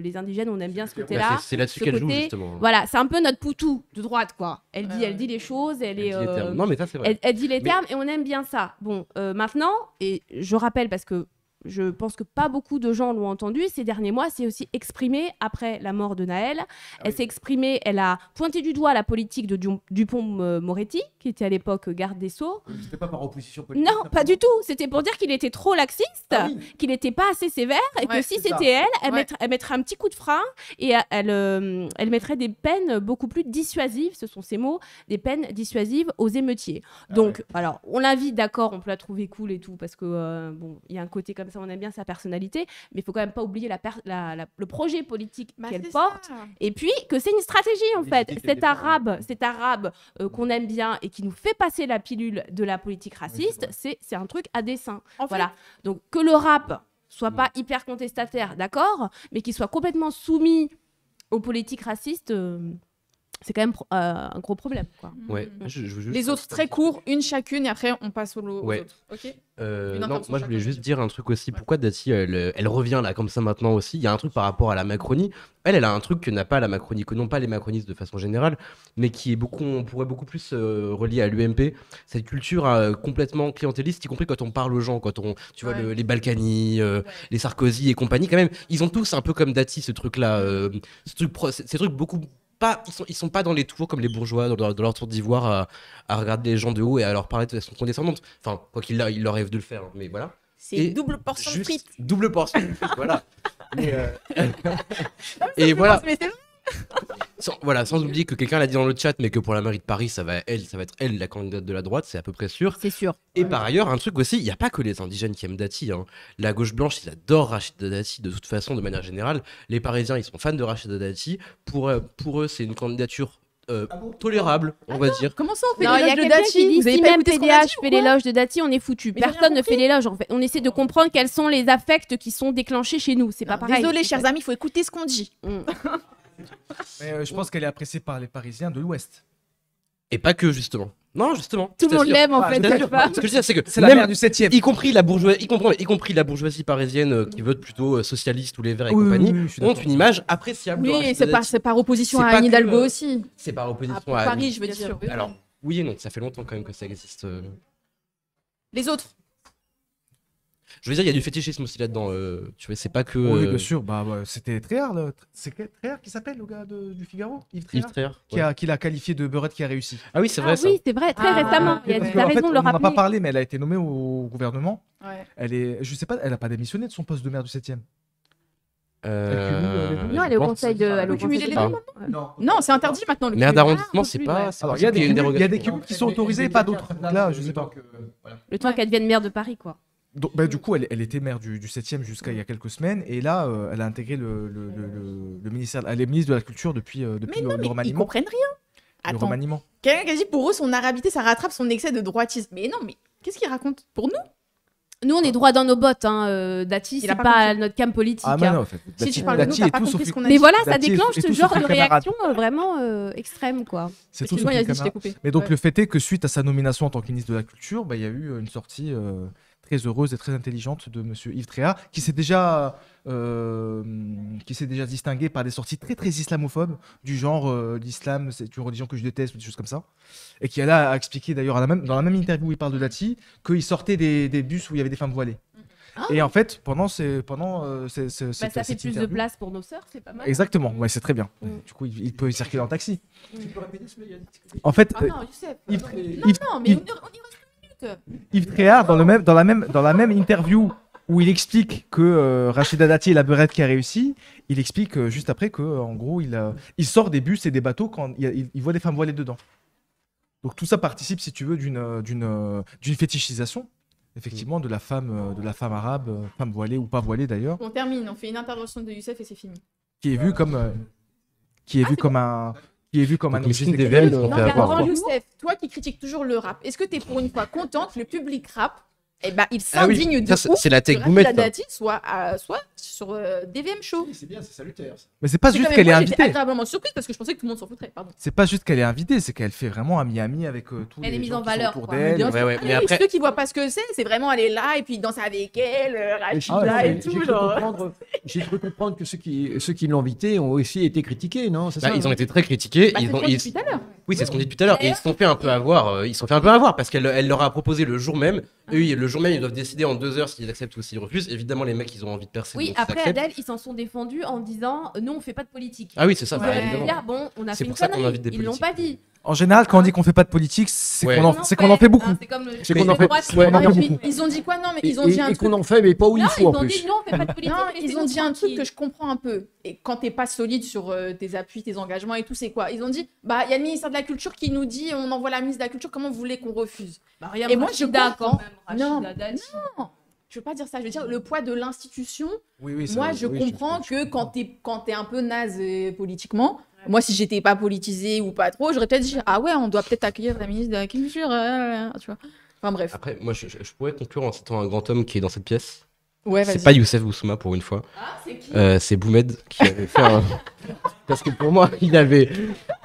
Speaker 3: les indigènes. On aime bien ce bah, côté-là. c'est là-dessus qu'elle joue justement. Voilà, c'est un peu notre poutou de droite, quoi. Elle dit, elle dit les choses. Elle, est. Non, mais ça c'est vrai. Elle, dit les termes et on aime bien ça. Bon, maintenant, et je rappelle parce que je pense que pas beaucoup de gens l'ont entendu ces derniers mois, c'est aussi exprimé après la mort de Naël. Ah elle s'est exprimée, elle a pointé du doigt la politique de Dupont-Moretti, euh, qui était à l'époque garde des Sceaux.
Speaker 2: C'était pas par opposition politique
Speaker 3: Non, pas du tout. C'était pour dire qu'il était trop laxiste, ah qu'il n'était pas assez sévère, et que si c'était elle, elle, mettrait, un petit coup de frein et euh, elle, euh, elle mettrait des peines beaucoup plus dissuasives, ce sont ses mots, des peines dissuasives aux émeutiers. Ah Donc, alors, on l'invite, d'accord, on peut la trouver cool et tout, parce que, bon, il y a un côté comme ça on aime bien sa personnalité, mais il faut quand même pas oublier la le projet politique bah, qu'elle porte. Et puis que c'est une stratégie en fait. Cet arabe, cet euh, arabe qu'on aime bien et qui nous fait passer la pilule de la politique raciste, c'est un truc à dessein. voilà. Donc que le rap soit pas hyper contestataire, d'accord, mais qu'il soit complètement soumis aux politiques racistes. Euh, c'est quand même euh, un gros problème.
Speaker 5: Mm. Ouais, les
Speaker 3: autres très courts, une chacune, et
Speaker 1: après on passe au lot aux autres. Euh, non, moi je voulais
Speaker 5: juste dire un truc aussi. Pourquoi Dati, elle, revient là comme ça maintenant aussi Il y a un truc par rapport à la Macronie. Elle, elle a un truc que n'a pas la Macronie, que n'ont pas les macronistes de façon générale, mais qui est beaucoup, on pourrait beaucoup plus euh, relier à l'UMP. Cette culture euh, complètement clientéliste, y compris quand on parle aux gens, quand on, tu vois, les Balkany, les Sarkozy et compagnie, quand même, ils ont tous un peu comme Dati ce truc-là, ce truc, ces trucs beaucoup pas, ils sont, sont pas dans les tours comme les bourgeois, dans leur, tour d'ivoire, à, regarder les gens de haut et à leur parler de façon condescendante. Enfin, quoi qu'il il leur rêve de le faire, hein, mais voilà. C'est double portion de frites. Double portion de frites, voilà. Euh, et, voilà sans, voilà, sans oublier que quelqu'un l'a dit dans le chat, mais que pour la mairie de Paris, ça va, elle, ça va être elle la candidate de la droite, c'est à peu près sûr. C'est sûr. Et par ailleurs, un truc aussi, il n'y a pas que les indigènes qui aiment Dati. Hein. La gauche blanche, ils adorent Rachid Dati de toute façon, de manière générale. Les Parisiens, ils sont fans de Rachid Dati. Pour, euh, pour eux, c'est une candidature euh, ah tolérable, on va dire. Comment
Speaker 1: ça on fait loges de Dati Vous avez même PDH fait hein l'éloge
Speaker 3: de Dati, on est foutu. Personne ne fait l'éloge en fait. On essaie de comprendre quels sont les affects qui sont déclenchés chez nous. C'est pas ah,
Speaker 5: pareil. Désolé,
Speaker 1: chers amis, il faut écouter ce qu'on dit. Mm.
Speaker 4: Mais euh, je pense qu'elle est appréciée par les Parisiens de l'Ouest.
Speaker 5: Et pas que, justement.
Speaker 4: Non, justement. Tout le monde l'aime en fait, ah,
Speaker 5: Ce que je c'est que C'est la mère du 7 y compris la bourgeoisie, y compris, y compris la bourgeoisie parisienne euh, qui vote plutôt euh, socialiste ou les verts et compagnie, ont une image appréciable. Oui, c'est par, opposition à Anne aussi. C'est par opposition ah, À à Paris, je veux dire. Alors, oui et non, ça fait longtemps quand même que ça existe. Les autres, je veux dire, il y a du fétichisme aussi là-dedans. Euh, tu vois, c'est
Speaker 4: pas que. Oh oui, bien euh, sûr. Bah, bah c'était Tréard. C'est Tréard qui s'appelle, le gars de, du Figaro Yves Tréard, qui, a, l'a qualifié de beurette qui a réussi. Ah oui, c'est vrai. Ah oui, c'est vrai, très ah. récemment. Il y a raison de le rappeler. On pas parlé, mais elle a été nommée au gouvernement. Elle est, je sais pas, elle n'a pas démissionné de son poste de maire du 7e.
Speaker 5: Euh... Non,
Speaker 1: elle est au conseil de. Ah, elle est ah. Non, non c'est
Speaker 3: interdit maintenant.
Speaker 5: maire d'arrondissement,
Speaker 4: c'est pas. Il y a des communes qui sont autorisés et pas d'autres. Là, je sais pas.
Speaker 3: Le temps qu'elle devienne maire de Paris, quoi.
Speaker 4: Bah, du coup, elle, était maire du, 7e jusqu'à il y a quelques semaines, et là, euh, elle a intégré le, ministère. Elle est ministre de la Culture depuis, le euh, depuis mais non, mais Ils comprennent
Speaker 1: rien. Le remaniement. Quelqu'un qui a dit pour eux, son arabité, ça rattrape son excès de droitisme. Mais non, mais qu'est-ce qu'il raconte pour nous
Speaker 3: nous, on est bah. droit dans nos bottes, hein, euh, Dati, c'est pas, notre cam politique. Ah, hein. non, en fait. si tu parles de nous, pas Mais voilà, ça déclenche ce genre de réaction vraiment extrême, quoi. C'est tout ce Mais donc, le
Speaker 4: fait est que suite à sa nomination en tant que ministre de la Culture, bah, il y a eu une sortie très heureuse et très intelligente de Monsieur Yves Tréa, qui s'est déjà, euh, qui s'est déjà distingué par des sorties très très islamophobes, du genre euh, l'islam c'est une religion que je déteste des choses comme ça, et qui a là expliqué d'ailleurs dans la même interview où il parle de Dati qu'il sortait des, des, bus où il y avait des femmes voilées. Ah. et en fait, pendant ces, pendant euh, bah, ça fait plus de place
Speaker 3: pour nos sœurs, c'est pas mal. Exactement,
Speaker 4: ouais, c'est très bien. Mm. Du coup, il, peut circuler en taxi.
Speaker 2: Mm. En fait, ah non, Youssef, non, non, mais on y
Speaker 4: Yves Tréhard, dans, le même, dans, la même, dans la même interview où il explique que euh, Rachida Dati est la beurette qui a réussi, il explique euh, juste après que, euh, en gros, il, il sort des bus et des bateaux quand il, voit des femmes voilées dedans. Donc tout ça participe, si tu veux, d'une, d'une, d'une fétichisation, effectivement, de la femme, de la femme arabe, femme voilée ou pas voilée d'ailleurs. On
Speaker 1: termine, on fait une intervention de Youssef et c'est fini.
Speaker 4: Qui est vu comme, qui est ah, vu comme un qui est vu comme un objet des Non, mais avant,
Speaker 1: Youssef, toi qui critiques toujours le rap, est-ce que tu es pour une fois contente que le public rap et eh ben, il ah s'indigne de C'est la tech boumette. soit, soit sur euh, DVM Show. Oui, c'est bien, c'est salutaire. Mais c'est pas juste qu'elle est invitée. J'étais agréablement surprise parce que je pensais que tout le monde s'en foutrait. Pardon.
Speaker 4: C'est pas juste qu'elle est invitée, c'est qu'elle fait vraiment un Miami avec euh, tous elle les est mise gens en qui valeur, sont autour d'elle. Ah
Speaker 1: ceux qui voient pas ce que c'est, c'est vraiment elle est là et puis ils dansent avec elle, euh, ah, Rachida et tout.
Speaker 2: J'ai cru comprendre que ceux qui, ceux qui l'ont invitée ont aussi été critiqués, non bah, ça, Ils ont hein été très critiqués.
Speaker 5: Bah, c'est ce qu'on dit tout à l'heure. Oui, c'est ce qu'on dit tout à l'heure. Et euh, ils se sont fait un peu avoir. Ils sont fait un peu avoir parce qu'elle leur a proposé le jour même. Eux, ils doivent décider en deux heures s'ils acceptent ou s'ils refusent. Évidemment, les mecs, ils ont envie de percer. Oui,
Speaker 3: après, Adèle, ils s'en sont défendus en disant Nous, on fait pas de politique. Ah oui, c'est ça. bon, on a fait pour une ça qu'on invite des Ils l'ont pas dit.
Speaker 4: En général, quand on dit qu'on fait pas de politique, c'est qu'on en, fait beaucoup. C'est comme qu'on
Speaker 1: en fait. ils ont dit quoi Non, mais ils ont dit un truc. qu'on
Speaker 2: en fait, mais pas où il faut en plus. Dit, non, on fait pas de politique.
Speaker 1: ils ont dit un truc que je comprends un peu. Et quand n'es pas solide sur euh, tes appuis, tes engagements et tout, c'est quoi Ils ont dit bah il y a le ministère de la culture qui nous dit on envoie la ministre de la culture. Comment vous voulez qu'on refuse bah, Et moi je comprends. Non, non je veux pas dire ça, je veux dire le poids de l'institution. Moi, je comprends que quand tu es, un peu naze euh, politiquement, moi, si j'étais pas politisé ou pas trop, j'aurais peut-être dit Ah ouais, on doit peut-être accueillir la ministre de la Culture. Euh, tu vois. Enfin
Speaker 5: bref. Après, moi, je, je, pourrais conclure en citant un grand homme qui est dans cette pièce. Ouais, c'est pas Youssef Boussouma pour une fois. Ah, euh, c'est Boumed qui avait fait un. Parce que pour moi, il avait.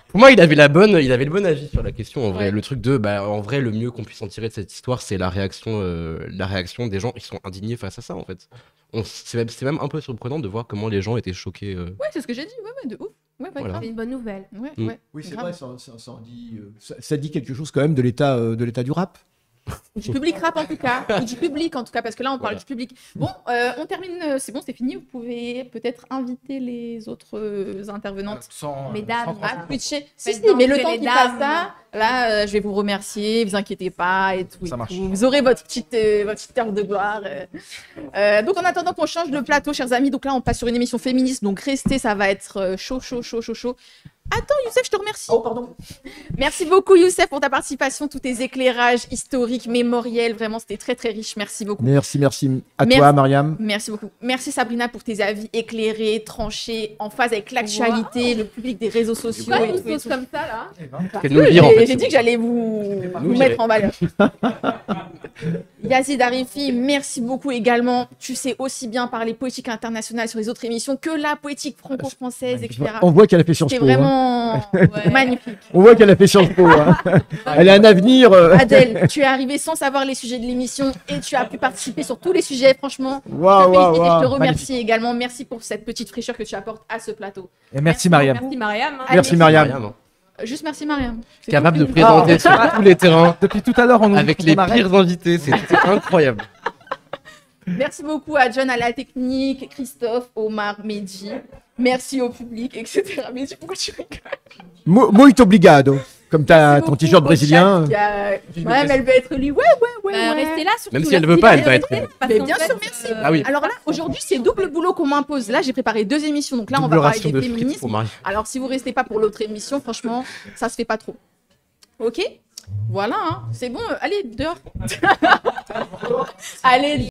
Speaker 5: Pour moi, il avait la bonne, il avait le bon avis sur la question. En vrai, le truc de, bah, en vrai, le mieux qu'on puisse en tirer de cette histoire, c'est la réaction, euh, la réaction des gens Ils sont indignés face à ça, en fait. C'est même, même, un peu surprenant de voir comment les gens étaient choqués. Ouais,
Speaker 3: c'est ce que j'ai dit. Ouais, ouais, de ouf. Oui, voilà. c'est une bonne nouvelle. Mm.
Speaker 2: oui, c'est vrai, ça, ça, dit, euh, ça, dit quelque chose quand même de l'état, euh, de l'état du rap du public
Speaker 1: rap en tout cas, du public en tout cas, parce que là on parle du public. Bon, euh, on termine, euh, c'est bon, c'est fini. Vous pouvez peut-être inviter les autres euh, intervenantes. Mesdames, pas chez. mais le temps passe ça, là je vais vous remercier, vous inquiétez pas et tout. Ça marche. Vous aurez votre petite, votre petite heure de gloire. donc en attendant qu'on change de plateau, chers amis, donc là on passe sur une émission féministe, donc restez, ça va être chaud, chaud, chaud, chaud, chaud. Attends, Youssef, je te remercie. Oh, pardon. Merci beaucoup, Youssef, pour ta participation, tous tes éclairages historiques, mémoriels. Vraiment, c'était très, très riche. Merci beaucoup. Merci,
Speaker 2: merci à toi, Mariam.
Speaker 1: Merci beaucoup. Merci, Sabrina, pour tes avis éclairés, tranchés, en phase avec l'actualité, le public des réseaux sociaux. Pas une chose comme ça, là. Eh ben, J'ai dit que j'allais vous, mettre en valeur. Yazid Arifi, merci beaucoup également. Tu sais aussi bien parler politique internationale sur les autres émissions que la poétique franco-française, etc. On voit qu'elle a fait Sciences Po. vraiment magnifique.
Speaker 2: On voit qu'elle a fait Sciences Po. Hein. Elle a un avenir. Euh. Adèle, tu
Speaker 1: es arrivée sans savoir les sujets de l'émission et tu as pu participer sur tous les sujets. Franchement, je, te remercie également. Merci pour cette petite fraîcheur que tu apportes à ce plateau.
Speaker 4: Et merci, Mariam. Merci Mariam. merci Mariam. Hein.
Speaker 1: Hein. Juste merci Mariam. Capable de présenter sur tous
Speaker 4: les terrains. Depuis tout à l'heure, on avec les pires invités, c'est incroyable.
Speaker 1: Merci beaucoup à John à la technique, Christophe, Omar, Mehdi merci au public, etc. Mais pourquoi tu rigoles
Speaker 2: Muito obligado. Comme as ton t-shirt brésilien.
Speaker 1: Ouais, elle veut être lui. Ouais, ouais, bah, ouais. Restez là, surtout. Même si elle ne veut pas, elle va être. Mais bien sûr, merci. Euh, ah Alors là, aujourd'hui, c'est double boulot qu'on m'impose. Là, j'ai préparé deux émissions. Donc là, on va parler des de féminismes. Alors, si vous restez pas pour l'autre émission, franchement, ça se fait pas trop. Ok Voilà, hein. c'est bon. Euh, allez, dehors. Allez,